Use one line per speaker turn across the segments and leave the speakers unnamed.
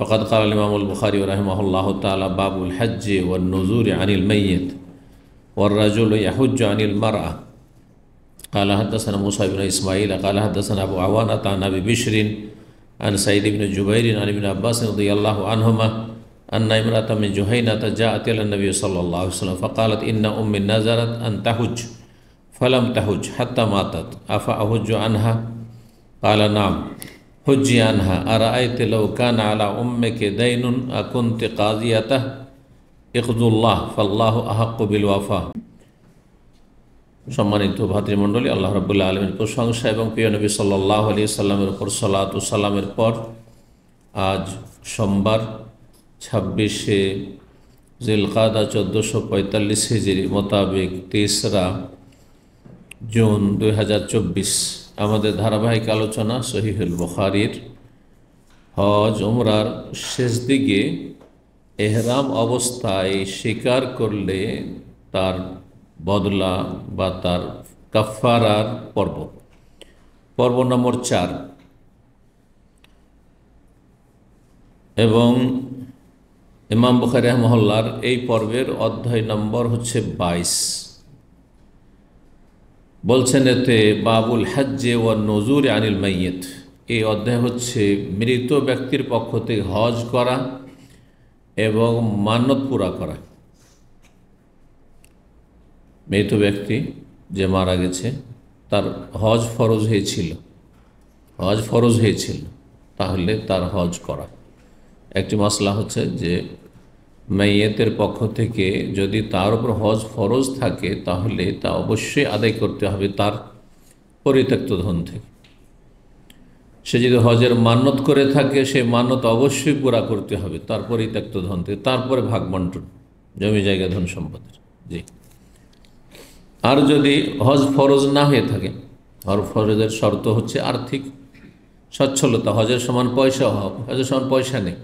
فقد قال الإمام البخاري رحمه الله تعالى باب الحج والنزور عن الميت والرجل يحج عن المرأة قال حدثنا موسى بن إسماعيل قال حدثنا أبو عوانة عن أبي بشر عن سيد بن جبير عن ابن عباس رضي الله عنهما أن امرأة من جهينة جاءت إلى النبي صلى الله عليه وسلم فقالت إن أمي نزلت أن تحج فلم تحج حتى ماتت أفأحج عنها قال نعم হজ্জি আনহা আর আয়তে লৌকান আলা উম্মেকে দাইনুন আকুন্তে কাজিয়াতাহ ইকজুল্লাহ ফাল্লাহ আহাক্কবিল ওয়াফা সম্মানিত ভাতৃমণ্ডলী আল্লাহ রবুল্লা আলমের প্রশংসা এবং প্রিয়নবী সাল্লাহ আলি সাল্লামের উপর সালাত সালামের পর আজ সোমবার ছাব্বিশে জিলকাদা চোদ্দোশো পঁয়তাল্লিশ হিজির মোতাবেক তেসরা জুন দুই হাজার চব্বিশ আমাদের ধারাবাহিক আলোচনা শহীদুল বখারির হজ ওমরার শেষ দিকে এহরাম অবস্থায় স্বীকার করলে তার বদলা বা তার কাফারার পর্ব পর্ব নম্বর চার এবং ইমাম বুখারি রহমহল্লার এই পর্বের অধ্যায় নম্বর হচ্ছে বাইশ বলছেন এতে বাবুল হজ্জে ও নজুর আনিল মাইয়েত এই অধ্যায় হচ্ছে মৃত ব্যক্তির পক্ষ থেকে হজ করা এবং মান্যত পুরা করা মৃত ব্যক্তি যে মারা গেছে তার হজ ফরজ হয়েছিল হজ ফরজ হয়েছিল তাহলে তার হজ করা একটি মশলা হচ্ছে যে মেয়েতের পক্ষ থেকে যদি তার উপর হজ ফরজ থাকে তাহলে তা অবশ্যই আদায় করতে হবে তার পরিত্যক্ত ধন থেকে সে যদি হজের মান্যত করে থাকে সে মান্যত অবশ্যই পুরা করতে হবে তার পরিত্যক্ত ধন থেকে তারপরে ভাগ বন্টন জমি জায়গা ধন সম্পদের জি আর যদি হজ ফরজ না হয়ে থাকে হজ ফরজের শর্ত হচ্ছে আর্থিক সচ্ছলতা হজের সমান পয়সা হজের সমান পয়সা নেই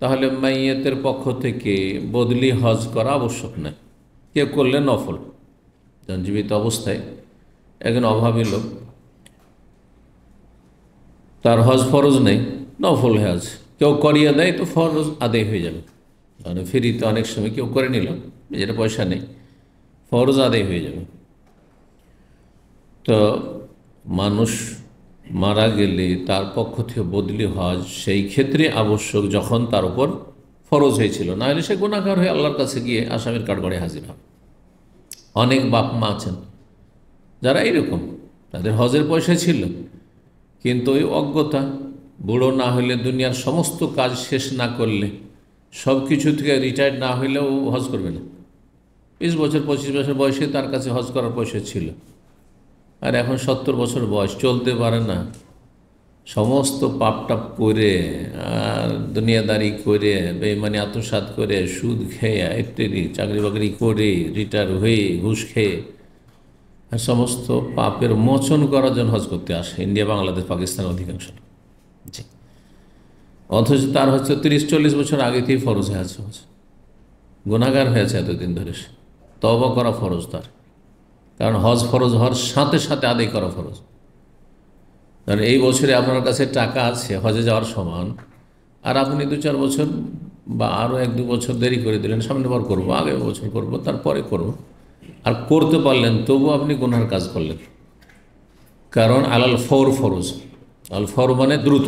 তাহলে মাইয়েতের পক্ষ থেকে বদলি হজ করা আবশ্যক নয় কে করলে নফল জীবিত অবস্থায় একজন অভাবী লোক তার হজ ফরজ নেই নফল হজ কেউ করিয়ে দেয় তো ফরজ আদায় হয়ে যাবে মানে ফিরিতে অনেক সময় কেউ করে নিল যেটা পয়সা নেই ফরজ আদায় হয়ে যাবে তো মানুষ মারা গেলে তার পক্ষ থেকে বদলি হজ সেই ক্ষেত্রে আবশ্যক যখন তার উপর ফরজ হয়েছিল না হলে সে গুণাকার হয়ে আল্লাহর কাছে গিয়ে আসামের কাঠগড়ে হাজির হবে অনেক বাপ মা আছেন যারা এইরকম তাদের হজের পয়সা ছিল কিন্তু ওই অজ্ঞতা বুড়ো না হলে দুনিয়ার সমস্ত কাজ শেষ না করলে সব কিছু থেকে রিটায়ার্ড না হলেও হজ করবে না বিশ বছর পঁচিশ বছর বয়সে তার কাছে হজ করার পয়সা ছিল আর এখন সত্তর বছর বয়স চলতে পারে না সমস্ত পাপটাপ করে আর দুনিয়াদারি করে বেমানি আত্মসাত করে সুদ খেয়ে একটু চাকরি বাকরি করে রিটায়ার হয়ে ঘুষ খেয়ে আর সমস্ত পাপের মোচন করার জন্য হজ করতে আসে ইন্ডিয়া বাংলাদেশ পাকিস্তান অধিকাংশ জি অথচ তার হচ্ছে তিরিশ চল্লিশ বছর আগে থেকে ফরজ হয়েছে আছে গুণাগার হয়েছে এতদিন ধরে তবা করা ফরজ তার কারণ হজ ফরজ হওয়ার সাথে সাথে আদায় করা ফরজ কারণ এই বছরে আপনার কাছে টাকা আছে হজে যাওয়ার সমান আর আপনি দু চার বছর বা আরও এক দু বছর দেরি করে দিলেন সামনে বার করবো আগে বছর করব তারপরে করব আর করতে পারলেন তবু আপনি গুনার কাজ করলেন কারণ আলাল ফর ফরজ আল ফর মানে দ্রুত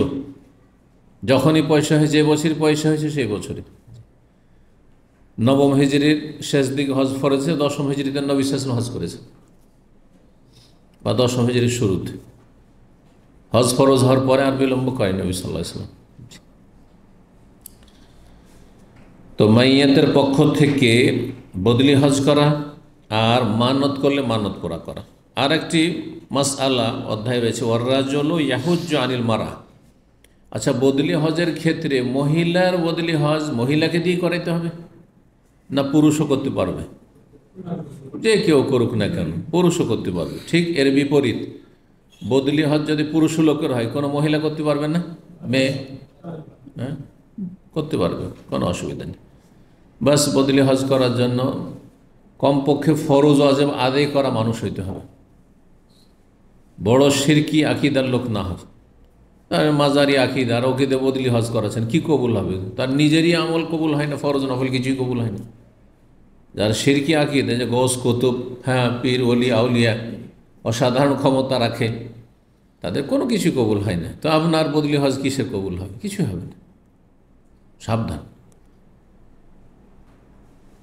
যখনই পয়সা হয়েছে যে বছর পয়সা হয়েছে সেই বছরে নবম হিজড়ির শেষ দিকে হজ ফরেছে দশম হিজড়িতে নবী শেষ হজ করেছে বা দশম হজরের শুরুতে হজ ফরজ হওয়ার পরে আর বিলম্ব করে নবী সাল্লাহ ইসলাম তো মাইয়াতের পক্ষ থেকে বদলি হজ করা আর মানত করলে মানত করা করা আর একটি মাস আল্লাহ অধ্যায় রয়েছে ওয়ার্রাজল ইয়াহুজ্জ আনিল মারা আচ্ছা বদলি হজের ক্ষেত্রে মহিলার বদলি হজ মহিলাকে দিয়ে করাইতে হবে না পুরুষও করতে পারবে যে কেউ করুক না কেন পুরুষও করতে পারবে ঠিক এর বিপরীত বদলি হজ যদি পুরুষ লোকের হয় কোনো মহিলা করতে পারবে না মেয়ে হ্যাঁ করতে পারবে কোনো অসুবিধা নেই বাস বদলি হজ করার জন্য কমপক্ষে ফরজ আজেব আদায় করা মানুষ হইতে হবে বড় সিরকি আকিদার লোক না হোক তার মাজারি আকিদার ওকে বদলি হজ করাছেন কি কবুল হবে তার নিজেরই আমল কবুল হয় না ফরজ নফল কিছুই কবুল হয় না যারা সিরকি আঁকিয়ে যে গোস কুতুব হ্যাঁ পীর অলি আউলিয়া অসাধারণ ক্ষমতা রাখে তাদের কোনো কিছু কবুল হয় না তো আপনার বদলি হজ কিসের কবুল হবে কিছু হবে না সাবধান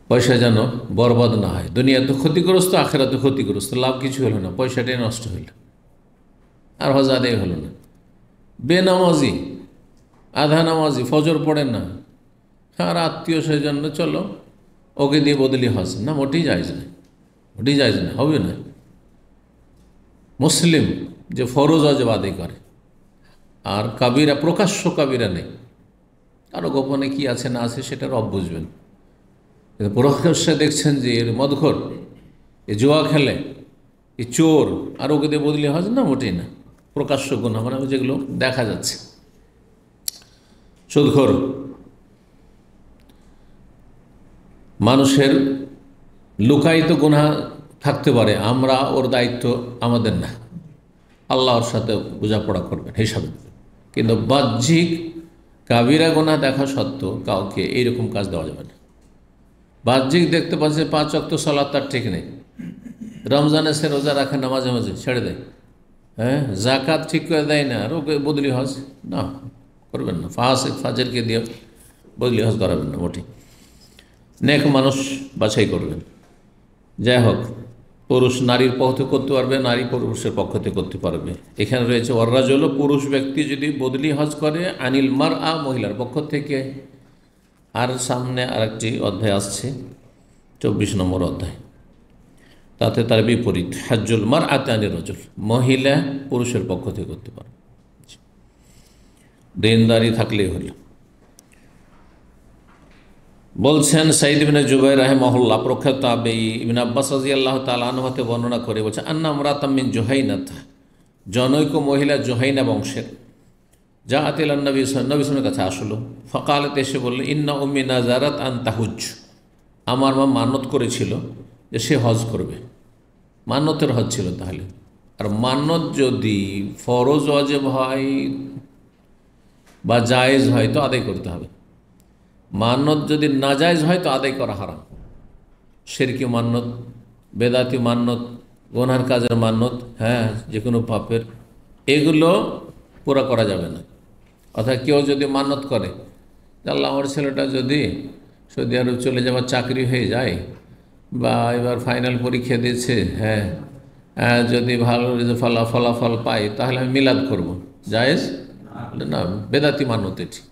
পয়সা যেন বরবাদ না হয় দুনিয়া তো ক্ষতিগ্রস্ত আখেরা তো ক্ষতিগ্রস্ত লাভ কিছু হলো না পয়সাটাই নষ্ট হইল আর হজ আদায় হলো না বেনামাজি আধা নামাজি ফজর পড়ে না হ্যাঁ আর আত্মীয় স্বজন চলো ওকে দিয়ে বদলি হজ না মোটেই যায়জ না মোটেই যায়জ না হবে না মুসলিম যে ফরজ অজব বাদে করে আর কাবিরা প্রকাশ্য কাবিরা নেই কারো গোপনে কি আছে না আছে সেটা রব বুঝবেন কিন্তু প্রকাশ্যে দেখছেন যে এর মদঘর এ জোয়া খেলে এ চোর আর ওকে দিয়ে বদলি হজ না মোটেই না প্রকাশ্য গুণ মানে যেগুলো দেখা যাচ্ছে সুদঘর মানুষের লুকায়িত গুণা থাকতে পারে আমরা ওর দায়িত্ব আমাদের না আল্লাহর সাথে বোঝাপড়া করবেন হিসাবে কিন্তু বাহ্যিক কাবিরা গোনা দেখা সত্ত্বেও কাউকে এইরকম কাজ দেওয়া যাবে না বাহ্যিক দেখতে পাচ্ছে পাঁচ অক্ত সলাদ তার ঠিক নেই রমজানে সে রোজা রাখে না মাঝে মাঝে ছেড়ে দেয় হ্যাঁ জাকাত ঠিক করে দেয় না আর ওকে বদলি হজ না করবেন না ফাঁস ফাজেরকে দিয়ে বদলি হজ করাবেন না মোটেই নেক মানুষ বাছাই করবেন যাই হোক পুরুষ নারীর পক্ষে করতে পারবে নারী পুরুষের পক্ষতে করতে পারবে এখানে রয়েছে অররাজ হলো পুরুষ ব্যক্তি যদি বদলি হজ করে আনিল মার আ মহিলার পক্ষ থেকে আর সামনে আরেকটি অধ্যায় আসছে চব্বিশ নম্বর অধ্যায় তাতে তার বিপরীত হাজ্জুল মার আতে আনি রজল মহিলা পুরুষের পক্ষ থেকে করতে পারবে দেনদারি থাকলেই হলো বলছেন সাইদ ইবিন জুবাই রাহেমহল্লা প্রখ্যাত আবেই ইবিন আব্বাস রাজি আল্লাহ তালানহাতে বর্ণনা করে বলছে আন্না তামিন জোহাইনাথ জনৈক মহিলা জোহাইনা বংশের যা আতিলান নবী নবী কাছে আসলো ফকালেতে এসে বলল ইন্না উম্মি নাজারাত আন তাহুজ আমার মা মানত করেছিল যে সে হজ করবে মান্নতের হজ ছিল তাহলে আর মান্নত যদি ফরজ অজেব হয় বা জায়েজ হয় তো আদায় করতে হবে মান্নত যদি নাজায়জ হয় তো আদায় করা হারাম শেরকি মান্নত বেদাতি মান্নত গোনার কাজের মান্নত হ্যাঁ যে কোনো পাপের এগুলো পুরা করা যাবে না অর্থাৎ কেউ যদি মান্যত করে আল্লাহ আমার ছেলেটা যদি সৌদি আরব চলে যাওয়ার চাকরি হয়ে যায় বা এবার ফাইনাল পরীক্ষা দিয়েছে হ্যাঁ হ্যাঁ যদি ভালো ফলা ফলাফল পাই তাহলে আমি মিলাদ করব জায়েজ না বেদাতি মান্যতে ঠিক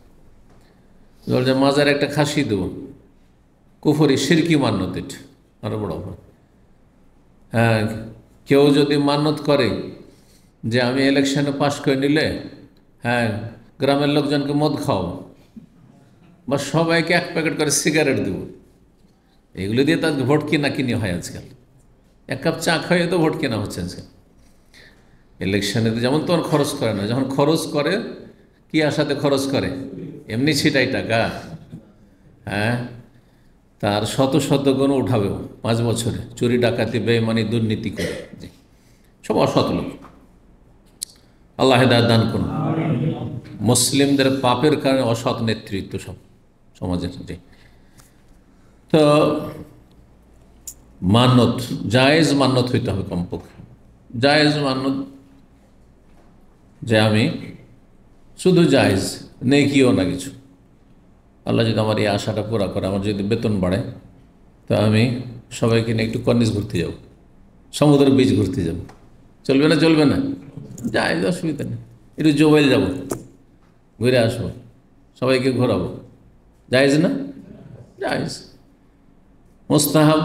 যে মাজার একটা খাসি দেবো কুফরি সিরকি মান্যত এটা আরও বড় হ্যাঁ কেউ যদি মান্যত করে যে আমি ইলেকশনে পাশ করে নিলে হ্যাঁ গ্রামের লোকজনকে মদ খাও বা সবাইকে এক প্যাকেট করে সিগারেট দেব এগুলো দিয়ে তার ভোট কিনা কিনি হয় আজকাল এক কাপ চা খাইয়ে তো ভোট কেনা হচ্ছে আজকাল ইলেকশনে যেমন তোমার খরচ করে না যখন খরচ করে কি আশাতে খরচ করে এমনি ছিটাই টাকা হ্যাঁ তার শত শত গুণ উঠাবেও পাঁচ বছরে চুরি ডাকাতি বেমানি দুর্নীতি করে সব অসৎ লোক আল্লাহ দান করুন মুসলিমদের পাপের কারণে অসৎ নেতৃত্ব সব সমাজের যে তো মান্যত জায়েজ মানত হইতে হবে কমপক্ষে জায়েজ মানত যে আমি শুধু জায়েজ নেই কিও না কিছু আল্লাহ যদি আমার এই আশাটা পুরা করে আমার যদি বেতন বাড়ে তা আমি সবাইকে নিয়ে একটু কর্নিস ঘুরতে যাব সমুদ্র বীজ ঘুরতে যাব চলবে না চলবে না যাই অসুবিধা নেই একটু জোবাইল যাব ঘুরে আসবো সবাইকে ঘোরাবো যাইজ না যাইজ মোস্তাহাব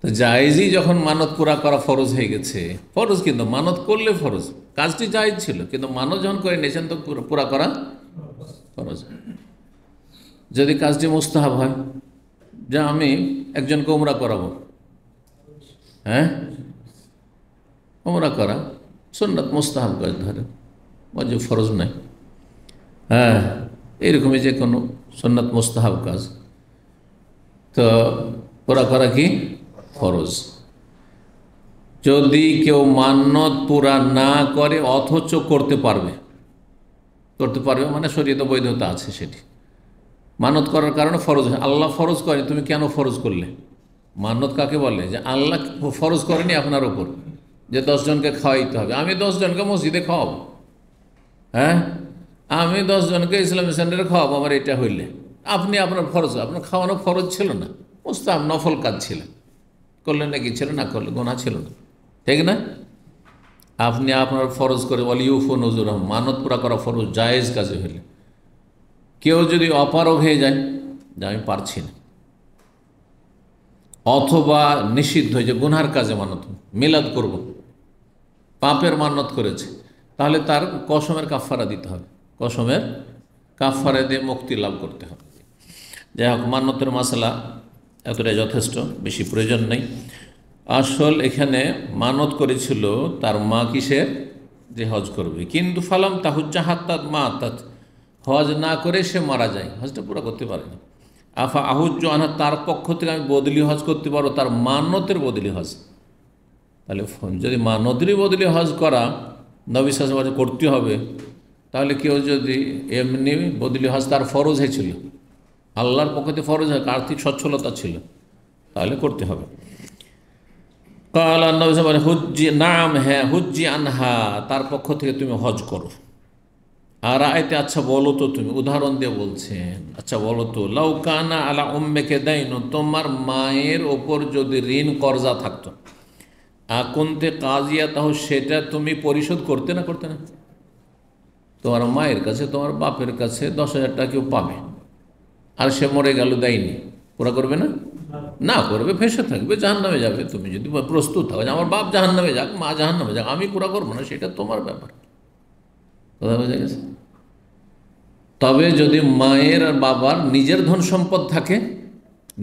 তো যাইজই যখন মানত পুরা করা ফরজ হয়ে গেছে ফরজ কিন্তু মানত করলে ফরজ কাজটি যাইজ ছিল কিন্তু মানত যখন করে নিয়েছেন তো পুরা করা যদি কাজটি মোস্তাহাব হয় যা আমি একজনকে উমরা করাবো হ্যাঁ উমরা করা সন্ন্যত মোস্তাহাব কাজ ধরে মজু ফরজ নাই হ্যাঁ এইরকমই যে কোনো সন্ন্যত মোস্তাহাব কাজ তো পুরা করা কি ফরজ যদি কেউ মান্যত পুরা না করে অথচ করতে পারবে করতে পারবে মানে শরীয়তে বৈধতা আছে সেটি মানত করার কারণে ফরজ হয় আল্লাহ ফরজ করেন তুমি কেন ফরজ করলে মানত কাকে বলে যে আল্লাহ ফরজ করেনি আপনার ওপর যে দশজনকে খাওয়াইতে হবে আমি দশজনকে মসজিদে খাওয়াবো হ্যাঁ আমি দশজনকে ইসলামী সেন্টারে খাওয়াবো আমার এটা হইলে আপনি আপনার ফরজ আপনার খাওয়ানো ফরজ ছিল না মোস্তাব নফল কাজ ছিল করলেন নাকি ছিল না করলে গোনা ছিল না ঠিক না আপনি আপনার ফরজ করে ওয়ালিউফো নজর মানত পুরা করা ফরজ জায়েজ কাজে হলে কেউ যদি অপারগ হয়ে যায় যে আমি পারছি না অথবা নিষিদ্ধ যে গুনার কাজে মানত মিলাদ করব পাপের মান্নত করেছে তাহলে তার কসমের কাফারা দিতে হবে কসমের কাফারা দিয়ে মুক্তি লাভ করতে হবে যাই হোক মান্নতের মশলা এতটাই যথেষ্ট বেশি প্রয়োজন নেই আসল এখানে মানত করেছিল তার মা কিসের যে হজ করবে কিন্তু ফালাম তাহুজ্জা হাত্তাত মা তাত হজ না করে সে মারা যায় হজটা পুরো করতে না আফা আহুজ্জ আনা তার পক্ষ থেকে আমি বদলি হজ করতে পারো তার মানতের বদলি হজ তাহলে যদি মানতেরই বদলি হজ করা নবী সাজমাজে করতে হবে তাহলে কেউ যদি এমনি বদলি হজ তার ফরজ হয়েছিল আল্লাহর পক্ষতে ফরজ হয় আর্থিক সচ্ছলতা ছিল তাহলে করতে হবে কাল আল্লাহ হুজ্জি নাম হ্যাঁ হুজ্জি আনহা তার পক্ষ থেকে তুমি হজ করো আর আয়তে আচ্ছা বলো তো তুমি উদাহরণ দিয়ে বলছেন আচ্ছা বলো তো লাউকানা আলা উম্মেকে দেয়ন তোমার মায়ের ওপর যদি ঋণ কর্জা থাকতো কোনতে কাজিয়া তাহ সেটা তুমি পরিশোধ করতে না করতে না তোমার মায়ের কাছে তোমার বাপের কাছে দশ হাজার টাকা কেউ পাবে আর সে মরে গেল দেয়নি ওরা করবে না না করবে ফেসে থাকবে জাহান নামে যাবে তুমি যদি প্রস্তুত থাকো আমার বাপ জাহান নামে যাক মা জাহান নামে যাক আমি কুড়া করবো না সেটা তোমার ব্যাপার কথা বোঝা গেছে
তবে যদি মায়ের আর বাবার নিজের ধন
সম্পদ থাকে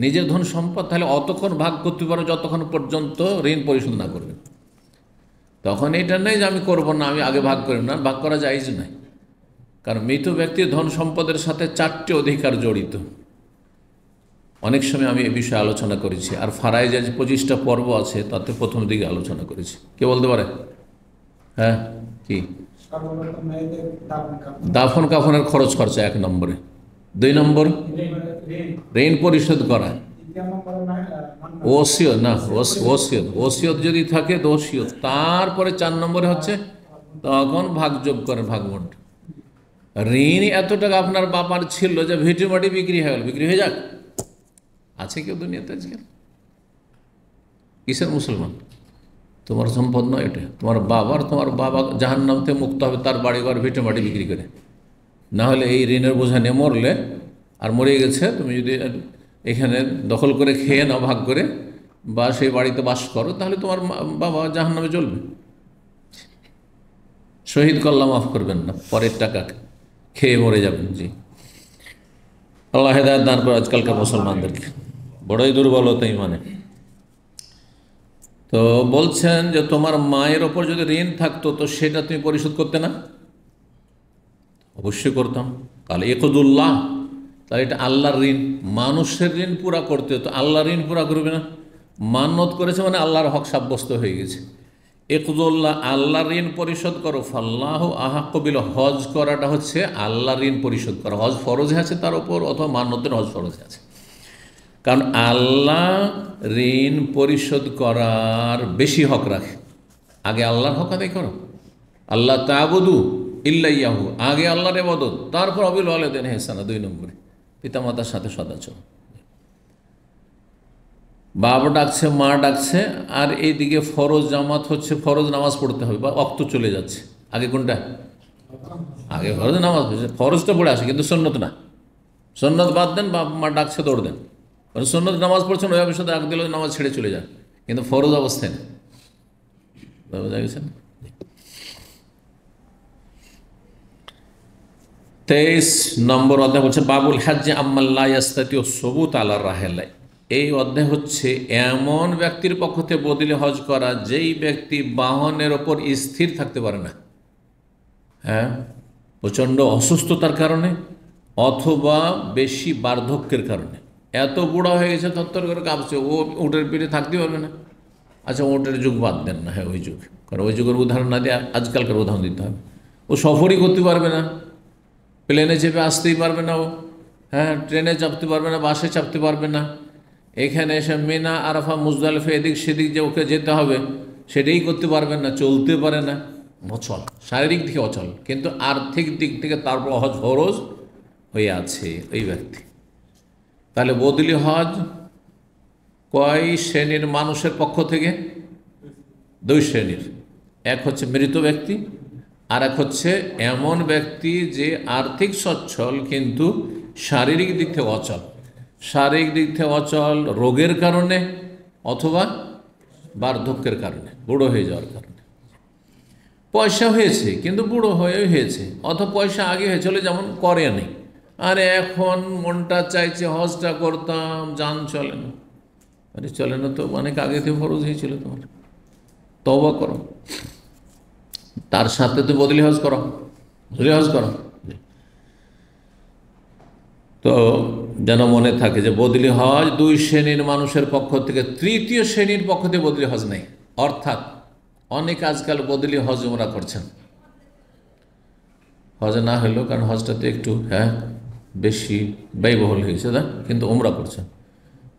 নিজের ধন সম্পদ তাহলে অতক্ষণ ভাগ করতে পারো যতক্ষণ পর্যন্ত ঋণ পরিশোধ না করবে তখন এটা নেই যে আমি করবো না আমি আগে ভাগ করি না ভাগ করা যায় নাই কারণ মৃত ব্যক্তির ধন সম্পদের সাথে চারটি অধিকার জড়িত অনেক সময় আমি এ বিষয়ে আলোচনা করেছি আর ফারাইজের যে পঁচিশটা পর্ব আছে তাতে প্রথম দিকে আলোচনা করেছি কে বলতে পারে হ্যাঁ কি দাফন কাফনের খরচ খরচা এক নম্বরে দুই নম্বর ঋণ পরিশোধ করা ওসিয়ত না ওসিয়ত ওসিয়ত যদি থাকে তো ওসিয়ত তারপরে চার নম্বরে হচ্ছে তখন ভাগযোগ করে ভাগবন্ট ঋণ এত টাকা আপনার বাবার ছিল যে ভিটিমাটি বিক্রি হয়ে গেল বিক্রি হয়ে যাক আছে কেউ দুনিয়াতে আজকাল কিসের মুসলমান তোমার সম্পদ নয় এটা তোমার বাবার তোমার বাবা জাহান নামতে মুক্ত হবে তার বাড়ি ঘর ভিটে মাটি বিক্রি করে না হলে এই ঋণের বোঝা নিয়ে মরলে আর মরে গেছে তুমি যদি এখানে দখল করে খেয়ে নাও ভাগ করে বা সেই বাড়িতে বাস করো তাহলে তোমার বাবা জাহান নামে চলবে শহীদ কল্লা মাফ করবেন না পরের টাকা খেয়ে মরে যাবেন জি আল্লাহ হেদায়ত দান করে আজকালকার মুসলমানদেরকে বড়ই দুর্বলতা ইমানে তো বলছেন যে তোমার মায়ের ওপর যদি ঋণ থাকতো তো সেটা তুমি পরিশোধ করতে না অবশ্যই করতাম তাহলে একদুল্লাহ তাহলে এটা আল্লাহর ঋণ মানুষের ঋণ পুরা করতে তো আল্লাহর ঋণ পুরা করবে না মান্যত করেছে মানে আল্লাহর হক সাব্যস্ত হয়ে গেছে একদুল্লাহ আল্লাহর ঋণ পরিশোধ করো ফাল্লাহ আহাকবিল হজ করাটা হচ্ছে আল্লাহর ঋণ পরিশোধ করা হজ ফরজে আছে তার ওপর অথবা মান্যতের হজ ফরজে আছে কারণ আল্লাহ ঋণ পরিশোধ করার বেশি হক রাখে আগে আল্লাহর হক আদায় করো আল্লাহ তাবদু ইল্লাইয়াহু আগে আল্লাহর মদত তারপর অবিল আলদিন হেসানা দুই নম্বরে পিতামাতার সাথে সদাচর বাবা ডাকছে মা ডাকছে আর এইদিকে ফরজ জামাত হচ্ছে ফরজ নামাজ পড়তে হবে বা অক্ত চলে যাচ্ছে আগে কোনটা আগে ফরজ নামাজ হচ্ছে ফরজটা পড়ে আসে কিন্তু সন্ন্যত না সন্ন্যত বাদ দেন বাপ মা ডাকছে দৌড় দেন কারণ সন্ন্যত নামাজ পড়ছেন ওই সাথে আগ দিল নামাজ ছেড়ে চলে যান কিন্তু ফরজ অবস্থায় না বোঝা গেছেন তেইশ নম্বর অধ্যায় বলছে বাবুল হাজ্জে আম্মাল্লাস্তাতীয় সবুত আল্লাহ রাহেলাই এই অধ্যায় হচ্ছে এমন ব্যক্তির পক্ষতে বদলে হজ করা যেই ব্যক্তি বাহনের ওপর স্থির থাকতে পারে না হ্যাঁ প্রচণ্ড অসুস্থতার কারণে অথবা বেশি বার্ধক্যের কারণে এত বুড়া হয়ে গেছে তত্তর করে কাঁপছে ও উটের পিঠে থাকতে পারবে না আচ্ছা ওটের যুগ বাদ দেন না হ্যাঁ ওই যুগ কারণ ওই যুগের উদাহরণ না দিয়ে আজকালকার উদাহরণ দিতে হবে ও সফরই করতে পারবে না প্লেনে চেপে আসতেই পারবে না ও হ্যাঁ ট্রেনে চাপতে পারবে না বাসে চাপতে পারবে না এখানে এসে মেনা আরাফা মুজদালফে এদিক সেদিক যে ওকে যেতে হবে সেটাই করতে পারবে না চলতে পারে না অচল শারীরিক দিকে অচল কিন্তু আর্থিক দিক থেকে তারপর অহজ হরজ হয়ে আছে ওই ব্যক্তি তাহলে বদলি হজ কয় শ্রেণীর মানুষের পক্ষ থেকে দুই শ্রেণীর এক হচ্ছে মৃত ব্যক্তি আর এক হচ্ছে এমন ব্যক্তি যে আর্থিক সচ্ছল কিন্তু শারীরিক দিক থেকে অচল শারীরিক দিক থেকে অচল রোগের কারণে অথবা বার্ধক্যের কারণে বুড়ো হয়ে যাওয়ার কারণে পয়সা হয়েছে কিন্তু বুড়ো হয়ে হয়েছে অত পয়সা আগে হয়েছিল যেমন করে নেই আরে এখন মনটা চাইছে হজটা করতাম যান চলে না আরে চলে না তো অনেক আগে থেকে ফরজ হয়েছিল তোমার তবা করো তার সাথে তো বদলি হজ করো বদলি হজ করো তো যেন মনে থাকে যে বদলি হজ দুই শ্রেণীর মানুষের পক্ষ থেকে তৃতীয় শ্রেণীর পক্ষ থেকে বদলি হজ নেই অর্থাৎ অনেক আজকাল বদলি হজ ওরা করছেন হজ না হলেও কারণ হজটা তো একটু হ্যাঁ বেশি ব্যয়বহুল হয়েছে না কিন্তু ওমরা করছে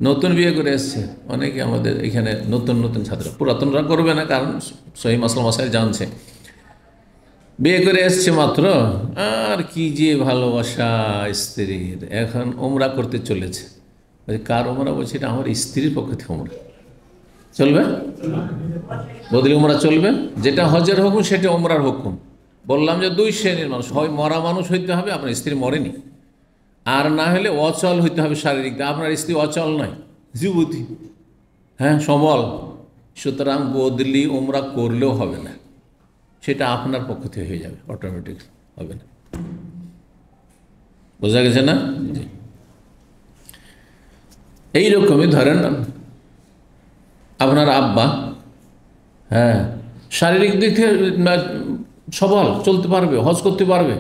নতুন বিয়ে করে এসছে অনেকে আমাদের এখানে নতুন নতুন ছাত্র পুরাতনরা করবে না কারণ সহিম আসলাম মাসাই জানছে বিয়ে করে এসছে মাত্র আর কি যে ভালোবাসা স্ত্রীর এখন ওমরা করতে চলেছে কার ওমরা বলছে এটা আমার স্ত্রীর পক্ষ থেকে ওমরা চলবে বদলি ওমরা চলবে যেটা হজের হুকুম সেটা ওমরার হুকুম বললাম যে দুই শ্রেণীর মানুষ হয় মরা মানুষ হইতে হবে আপনার স্ত্রী মরেনি আর না হলে অচল হইতে হবে শারীরিক আপনার স্ত্রী অচল নয় যুবতী হ্যাঁ সবল সুতরাং বদলি ওমরা করলেও হবে না সেটা আপনার পক্ষ থেকে হয়ে যাবে অটোমেটিক হবে না বোঝা গেছে না এইরকমই ধরেন আপনার আব্বা হ্যাঁ শারীরিক দিক থেকে সবল চলতে পারবে হজ করতে পারবে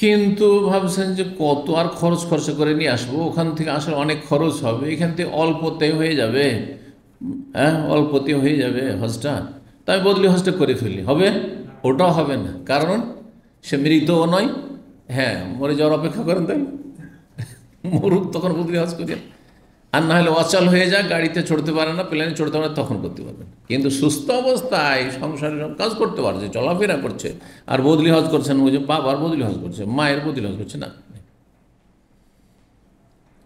কিন্তু ভাবছেন যে কত আর খরচ খরচা করে নিয়ে আসবো ওখান থেকে আসার অনেক খরচ হবে এখান থেকে অল্পতে হয়ে যাবে হ্যাঁ অল্পতে হয়ে যাবে হজটা তাই বদলি হজটা করে ফেলি হবে ওটাও হবে না কারণ সে মৃতও নয় হ্যাঁ মরে যাওয়ার অপেক্ষা করেন তাই মরুক তখন বদলি হজ করিয়া আর না হলে অচল হয়ে যাক গাড়িতে চড়তে পারে না প্লেনে চড়তে পারে তখন করতে পারবেন কিন্তু সুস্থ অবস্থায় সংসারে সব কাজ করতে পারছে চলাফেরা করছে আর বদলি হজ করছেন ওই যে বাবার বদলি হজ করছে মায়ের বদলি হজ করছে না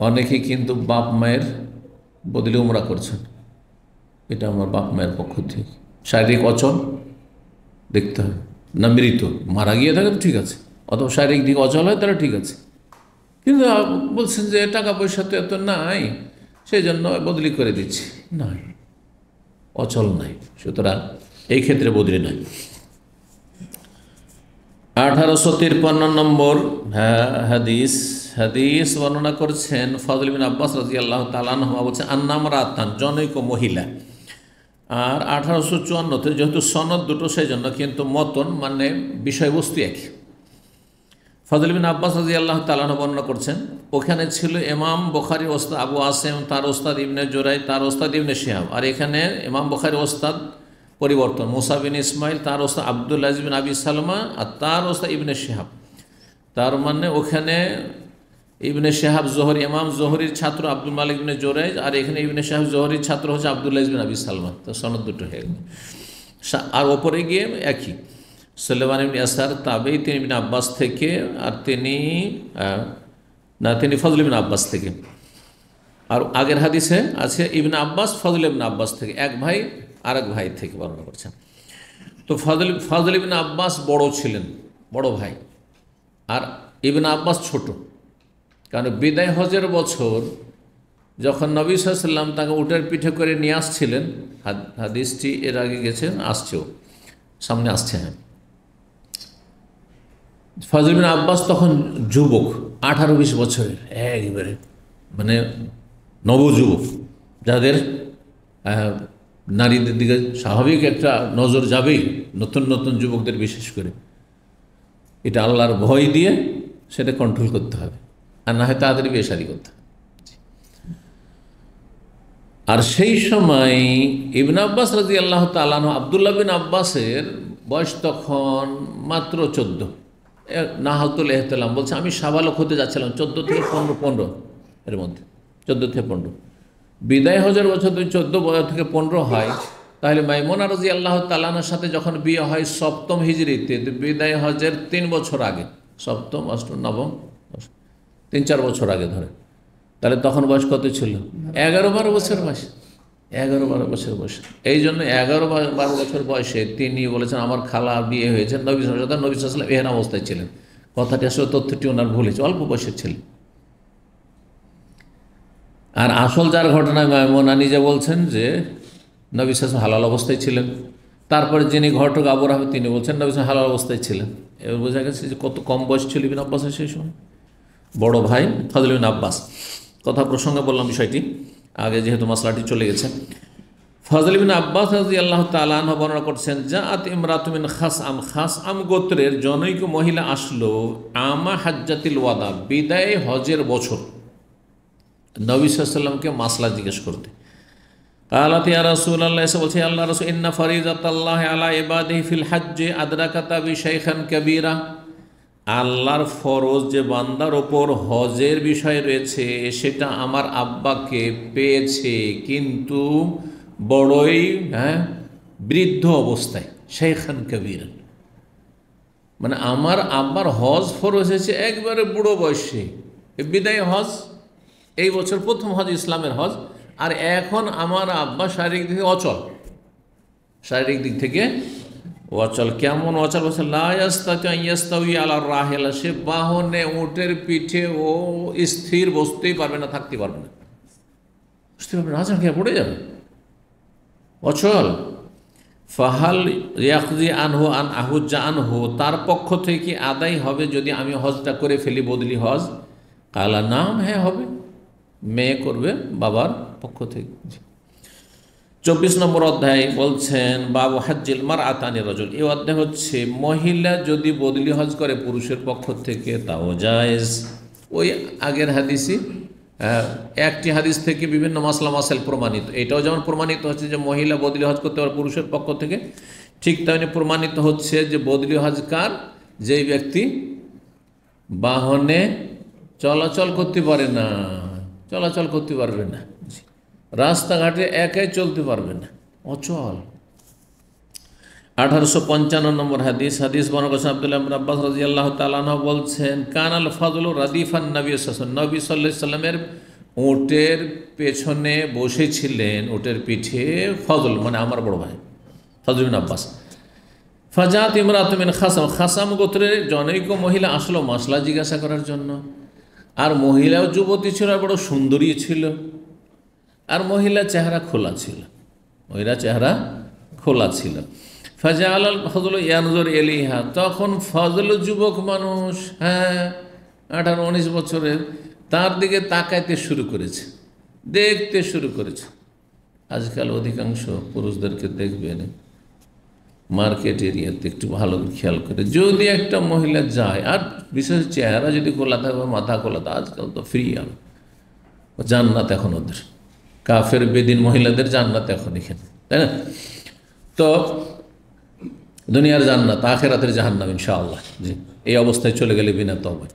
অনেকে কিন্তু বাপ মায়ের বদলি উমরা করছেন এটা আমার বাপ মায়ের পক্ষ থেকে শারীরিক অচল দেখতে হবে না মৃত মারা গিয়ে থাকে তো ঠিক আছে অথবা শারীরিক দিক অচল হয় তাহলে ঠিক আছে কিন্তু বলছেন যে টাকা পয়সা তো এত নাই সেই জন্য বদলি করে দিচ্ছে নয় অচল নাই সুতরাং এই ক্ষেত্রে বদলি নয় আঠারোশো তিরপান্ন নম্বর হ্যাঁ, হাদিস হাদিস বর্ণনা করছেন ফজল বিন আব্বাস রাজি আল্লাহ তালানহমা বলছেন আন্নাম রাতান জনৈক মহিলা আর আঠারোশো চুয়ান্নতে যেহেতু সনদ দুটো সেই জন্য কিন্তু মতন মানে বিষয়বস্তু একই ফজল বিন আব্বাস রাজি আল্লাহ তালাহ বর্ণনা করছেন ওখানে ছিল এমাম বখারি ওস্তাদ আবু আসেম তার ওস্তাদ ইবনে জোরাই তার ওস্তাদ ইবনে শিহাব আর এখানে এমাম বখারি ওস্তাদ পরিবর্তন মুসা বিন ইসমাইল তার ওস্তাদ আব্দুল আজিবিন আবি সালমা আর তার ওস্তাদ ইবনে শিহাব তার মানে ওখানে ইবনে শেহাব জোহরি ইমাম জোহরির ছাত্র আব্দুল মালিক ইবনে জোরাই আর এখানে ইবনে শাহাব জোহরির ছাত্র হচ্ছে আবদুল্লাহ ইবিন আবি সালমা তো সনদ দুটো হয়ে গেল আর ওপরে গিয়ে একই সুলেমান ইবনি আসার তাবেই তিনি ইবিন আব্বাস থেকে আর তিনি না তিনি ফজল ইবিন আব্বাস থেকে আর আগের হাদিসে আছে ইবিন আব্বাস ফজল ইবিন আব্বাস থেকে এক ভাই আর এক ভাই থেকে বর্ণনা করছেন তো ফজল ফজল ইবিন আব্বাস বড় ছিলেন বড় ভাই আর ইবিন আব্বাস ছোট কারণ বিদায় হজের বছর যখন নবী সাল্লাম তাকে উটের পিঠে করে নিয়ে আসছিলেন হাদিসটি এর আগে গেছেন আসছেও সামনে আসছে হ্যাঁ ফজল আব্বাস তখন যুবক আঠারো বিশ বছরের একবারে মানে নবযুবক যাদের নারীদের দিকে স্বাভাবিক একটা নজর যাবেই নতুন নতুন যুবকদের বিশেষ করে এটা আল্লাহর ভয় দিয়ে সেটা কন্ট্রোল করতে হবে আর না হয় তাদের বিয়ে করতে হবে আর সেই সময় ইবন আব্বাস রাজি আল্লাহ তালানো আবদুল্লাহ বিন আব্বাসের বয়স তখন মাত্র চোদ্দ নাহাতুল এহতালাম বলছে আমি সাবালক হতে যাচ্ছিলাম চোদ্দো থেকে পনেরো পনেরো এর মধ্যে চোদ্দো থেকে পনেরো বিদায় হজের বছর যদি চোদ্দো থেকে পনেরো হয় তাহলে মাইমোনা রাজি আল্লাহ তালানার সাথে যখন বিয়ে হয় সপ্তম হিজড়িতে বিদায় হজের তিন বছর আগে সপ্তম অষ্টম নবম তিন চার বছর আগে ধরে তাহলে তখন বয়স কত ছিল এগারো বারো বছর বয়স এগারো বারো বছর বয়সে এই জন্য এগারো বারো বছর বয়সে তিনি বলেছেন আমার খালা বিয়ে হয়েছে নবী সাল্লাম নবী এহেন অবস্থায় ছিলেন কথাটি আসলে তথ্যটি ওনার ভুল হয়েছে অল্প বয়সের ছিলেন আর আসল যার ঘটনায় মোনা নিজে বলছেন যে নবী হালাল অবস্থায় ছিলেন তারপরে যিনি ঘটক আবর আহমেদ তিনি বলছেন নবী হালাল অবস্থায় ছিলেন এবার বোঝা গেছে যে কত কম বয়স ছিল ইবিন আব্বাসের সেই সময় বড় ভাই ফজল আব্বাস কথা প্রসঙ্গে বললাম বিষয়টি আগে যেহেতু মশলাটি চলে গেছে ফজল বিন আব্বাস আল্লাহ তালান বর্ণনা করছেন যা আত ইমরাতুমিন খাস আম খাস আম গোত্রের জনৈক মহিলা আসলো আমা হাজ্জাতিল ওয়াদা বিদায় হজের বছর নবী সাল্লামকে মাসলা জিজ্ঞেস করতে আলাতি রাসুল আল্লাহ এসে বলছে আল্লাহ রসুল ইন্না আল্লাহ আলা এবাদি ফিল হাজ্জে আদরা কাতাবি শেখান কবিরা আল্লাহর ফরজ যে বান্দার ওপর হজের বিষয় রয়েছে সেটা আমার আব্বাকে পেয়েছে কিন্তু বড়ই হ্যাঁ বৃদ্ধ অবস্থায় শেখান কবির মানে আমার আব্বার হজ ফরজ হয়েছে একবারে বুড়ো বয়সে বিদায় হজ এই বছর প্রথম হজ ইসলামের হজ আর এখন আমার আব্বা শারীরিক দিক থেকে অচল শারীরিক দিক থেকে অচল কেমন অচল বলছে লাস্তাউই রাহেলা সে বাহনে উঠের পিঠে ও স্থির বসতেই পারবে না থাকতে পারবে না বুঝতে পারবে না আচল খেয়ে পড়ে যাবে অচল ফাহাল ইয়াকুজি আনহু আন আহুজা আনহু তার পক্ষ থেকে আদায় হবে যদি আমি হজটা করে ফেলি বদলি হজ কালা নাম হ্যাঁ হবে মেয়ে করবে বাবার পক্ষ থেকে চব্বিশ নম্বর অধ্যায় বলছেন বাবু হাজ্জিল মার আতানি রজল এই অধ্যায় হচ্ছে মহিলা যদি বদলি হজ করে পুরুষের পক্ষ থেকে তাও জায়েজ ওই আগের হাদিসি একটি হাদিস থেকে বিভিন্ন মাসলা মশাল প্রমাণিত এটাও যেমন প্রমাণিত হচ্ছে যে মহিলা বদলি হজ করতে পারে পুরুষের পক্ষ থেকে ঠিক তেমনি প্রমাণিত হচ্ছে যে বদলি হজ কার যেই ব্যক্তি বাহনে চলাচল করতে পারে না চলাচল করতে পারবে না রাস্তাঘাটে একাই চলতে পারবে না অচল আঠারোশো পঞ্চান্ন নম্বর হাদিস হাদিস বর্ণ করছেন আবদুল্লাহ আব্বাস রাজি আল্লাহ তালাহ বলছেন কানাল ফজল রাদিফান নবী নবী সাল্লাহ সাল্লামের উটের পেছনে বসেছিলেন উটের পিঠে ফজল মানে আমার বড় ভাই ফজলবিন আব্বাস ফাজাত ইমরাতমিন খাসাম খাসাম গোত্রের জনৈক মহিলা আসলো মশলা জিজ্ঞাসা করার জন্য আর মহিলাও যুবতী ছিল আর বড় সুন্দরী ছিল আর মহিলা চেহারা খোলা ছিল মহিলা চেহারা খোলা ছিল ফাজা আলাল ফজল ইয়ানজর এলিহা তখন ফজল যুবক মানুষ হ্যাঁ আঠারো উনিশ বছরের তার দিকে তাকাইতে শুরু করেছে দেখতে শুরু করেছে আজকাল অধিকাংশ পুরুষদেরকে দেখবেন মার্কেট এরিয়াতে একটু ভালো খেয়াল করে যদি একটা মহিলা যায় আর বিশেষ চেহারা যদি খোলা থাকে মাথা খোলা থাকে আজকাল তো ফ্রি আর জান্নাত এখন ওদের কাফের বেদিন মহিলাদের জান্নাত এখন এখানে তাই না তো দুনিয়ার জান্নাত আখেরাতের জাহান্নাম ইনশাআল্লাহ জি এই অবস্থায় চলে গেলে বিনা তবে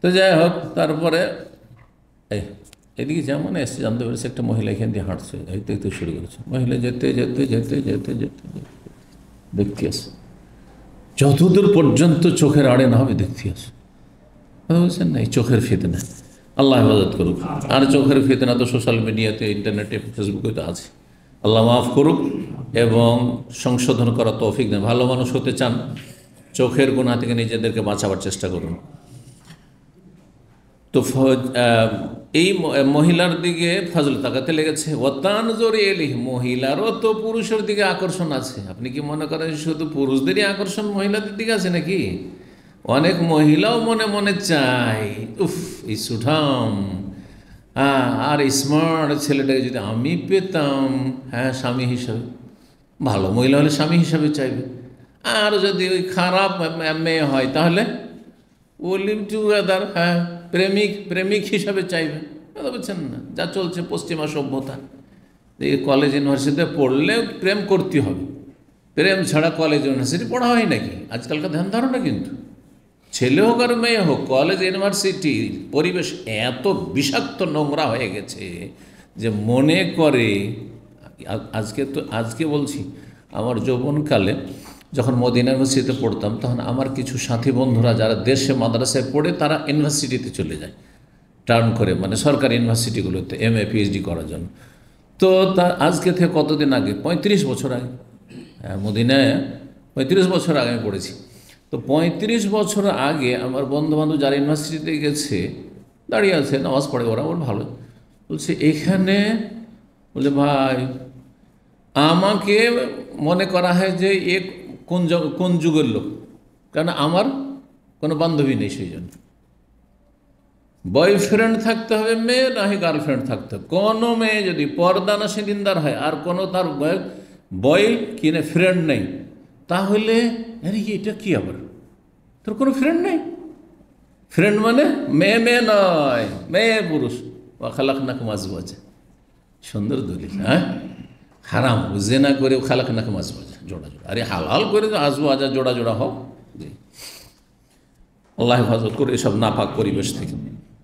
তো যাই হোক তারপরে এদিকে যেমন এসে জানতে পেরেছে একটা মহিলা এখান দিয়ে হাঁটছে হইতে হইতে শুরু করেছে মহিলা যেতে যেতে যেতে যেতে যেতে দেখতে আসে যতদূর পর্যন্ত চোখের আড়ে না হবে দেখতে আসে বলছেন না এই চোখের ফিতনা আল্লাহ হেফাজত করুক আর চোখের ফেতনা তো সোশ্যাল মিডিয়াতে ইন্টারনেটে ফেসবুকে তো আছে আল্লাহ মাফ করুক এবং সংশোধন করা তৌফিক নেই ভালো মানুষ হতে চান চোখের গোনা থেকে নিজেদেরকে বাঁচাবার চেষ্টা করুন তো এই মহিলার দিকে ফাজল তাকাতে লেগেছে ওতান জোরে এলি মহিলারও তো পুরুষের দিকে আকর্ষণ আছে আপনি কি মনে করেন শুধু পুরুষদেরই আকর্ষণ মহিলাদের দিকে আছে নাকি অনেক মহিলাও মনে মনে চায় উফ এই সুঠাম হ্যাঁ আর স্মার্ট ছেলেটাকে যদি আমি পেতাম হ্যাঁ স্বামী হিসাবে ভালো মহিলা হলে স্বামী হিসাবে চাইবে আর যদি ওই খারাপ মেয়ে হয় তাহলে ও লিভ টুগেদার হ্যাঁ প্রেমিক প্রেমিক হিসাবে চাইবে কথা বলছেন না যা চলছে পশ্চিমা সভ্যতা এই কলেজ ইউনিভার্সিটিতে পড়লে প্রেম করতে হবে প্রেম ছাড়া কলেজ ইউনিভার্সিটি পড়া হয় নাকি আজকালকার ধ্যান ধারণা কিন্তু ছেলে হোক আর মেয়ে হোক কলেজ ইউনিভার্সিটির পরিবেশ এত বিষাক্ত নোংরা হয়ে গেছে যে মনে করে আজকে তো আজকে বলছি আমার যৌবনকালে যখন মদিনা ইউনিভার্সিটিতে পড়তাম তখন আমার কিছু সাথী বন্ধুরা যারা দেশে মাদ্রাসায় পড়ে তারা ইউনিভার্সিটিতে চলে যায় টার্ন করে মানে সরকারি ইউনিভার্সিটিগুলোতে এম এ পিএইচডি করার জন্য তো তা আজকে থেকে কতদিন আগে পঁয়ত্রিশ বছর আগে হ্যাঁ, মদিনায় পঁয়ত্রিশ বছর আগে আমি পড়েছি তো পঁয়ত্রিশ বছর আগে আমার বন্ধুবান্ধব যারা ইউনিভার্সিটিতে গেছে দাঁড়িয়ে আছে নামাজ পড়ে ওরা ওর ভালো বলছে এখানে বলে ভাই আমাকে মনে করা হয় যে এ কোন কোন যুগের লোক কারণ আমার কোনো বান্ধবী নেই সেই জন্য বয়ফ্রেন্ড থাকতে হবে মেয়ে হয় গার্লফ্রেন্ড থাকতে হবে কোনো মেয়ে যদি পর্দা না সে দিনদার হয় আর কোনো তার বয় বয় কিনে ফ্রেন্ড নেই তাহলে আরে ইয়ে, এটা কি আবার তোর কোনো ফ্রেন্ড নেই ফ্রেন্ড মানে মেয়ে মেয়ে নয় মেয়ে পুরুষ খালাক নাক মাজবাজা সুন্দর দলিল হ্যাঁ হারাম বুঝে না করে খালাক নাক মাজবাজা জোড়া জোড়া আরে হালাল করে আসবো আজ জোড়া জোড়া হোক আল্লাহ হেফাজত করে এসব নাপাক পরিবেশ থেকে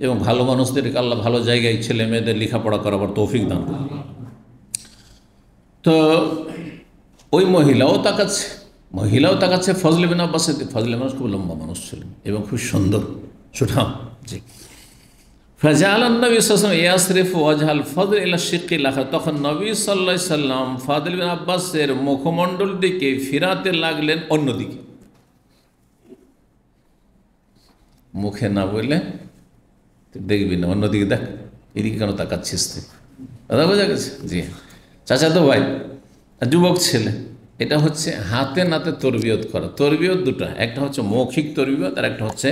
এবং ভালো মানুষদেরকে আল্লাহ ভালো জায়গায় ছেলে মেয়েদের লেখাপড়া করাবার তৌফিক দান করে তো ওই মহিলাও তাকাচ্ছে মহিলাও তাকাচ্ছে ফজলে বিন আব্বাসের ফজলে মানুষ খুব লম্বা মানুষ ছিলেন এবং খুব সুন্দর সুঠাম জি ফাজাল নবী সাল্লাম ইয়াসরিফ ওয়াজহাল ফজল ইলা শিকিল তখন নবী সাল্লাহ সাল্লাম ফাজল বিন আব্বাসের মুখমণ্ডল দিকে ফিরাতে লাগলেন অন্যদিকে মুখে না বলে দেখবি না অন্যদিকে দেখ এদিকে কেন তাকাচ্ছিস তুই দাদা বোঝা গেছে জি চাচা তো ভাই যুবক ছেলে এটা হচ্ছে হাতে নাতে তরবিয়ত করা তরবিয়ত দুটা একটা হচ্ছে মৌখিক তরবিয়ত আর একটা হচ্ছে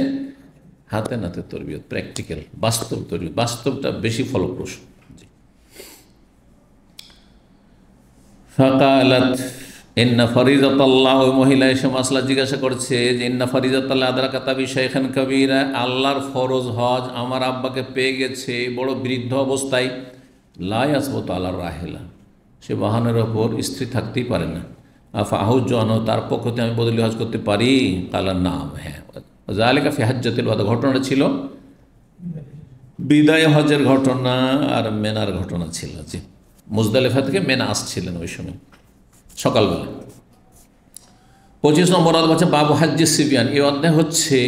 হাতে নাতে তরবিয়ত প্র্যাকটিক্যাল বাস্তব তরবিয়ত বাস্তবটা বেশি ফলপ্রসূ ফাকালাত ইন্না ফরিজাত ওই মহিলা এসে মাসলা জিজ্ঞাসা করছে যে ইন্না ফরিজাত আল্লাহ আদরা কাতাবি শেখান কবিরা আল্লাহর ফরজ হজ আমার আব্বাকে পেয়ে গেছে বড় বৃদ্ধ অবস্থায় লাই আসবো তো আল্লাহর রাহেলা সে বাহানের ওপর স্ত্রী থাকতেই পারে না ফাহুজ জন তার পক্ষ থেকে আমি বদলি হজ করতে পারি কালার নাম হ্যাঁ জালেকা ফেহাজ্জাতিল ওয়াদা ঘটনাটা ছিল বিদায় হজের ঘটনা আর মেনার ঘটনা ছিল যে মুজদালেফা থেকে মেনা আসছিলেন ওই সময় সকালবেলা পঁচিশ নম্বর অধ হচ্ছে বাবু হাজ্জি সিবিয়ান এই অধ্যায় হচ্ছে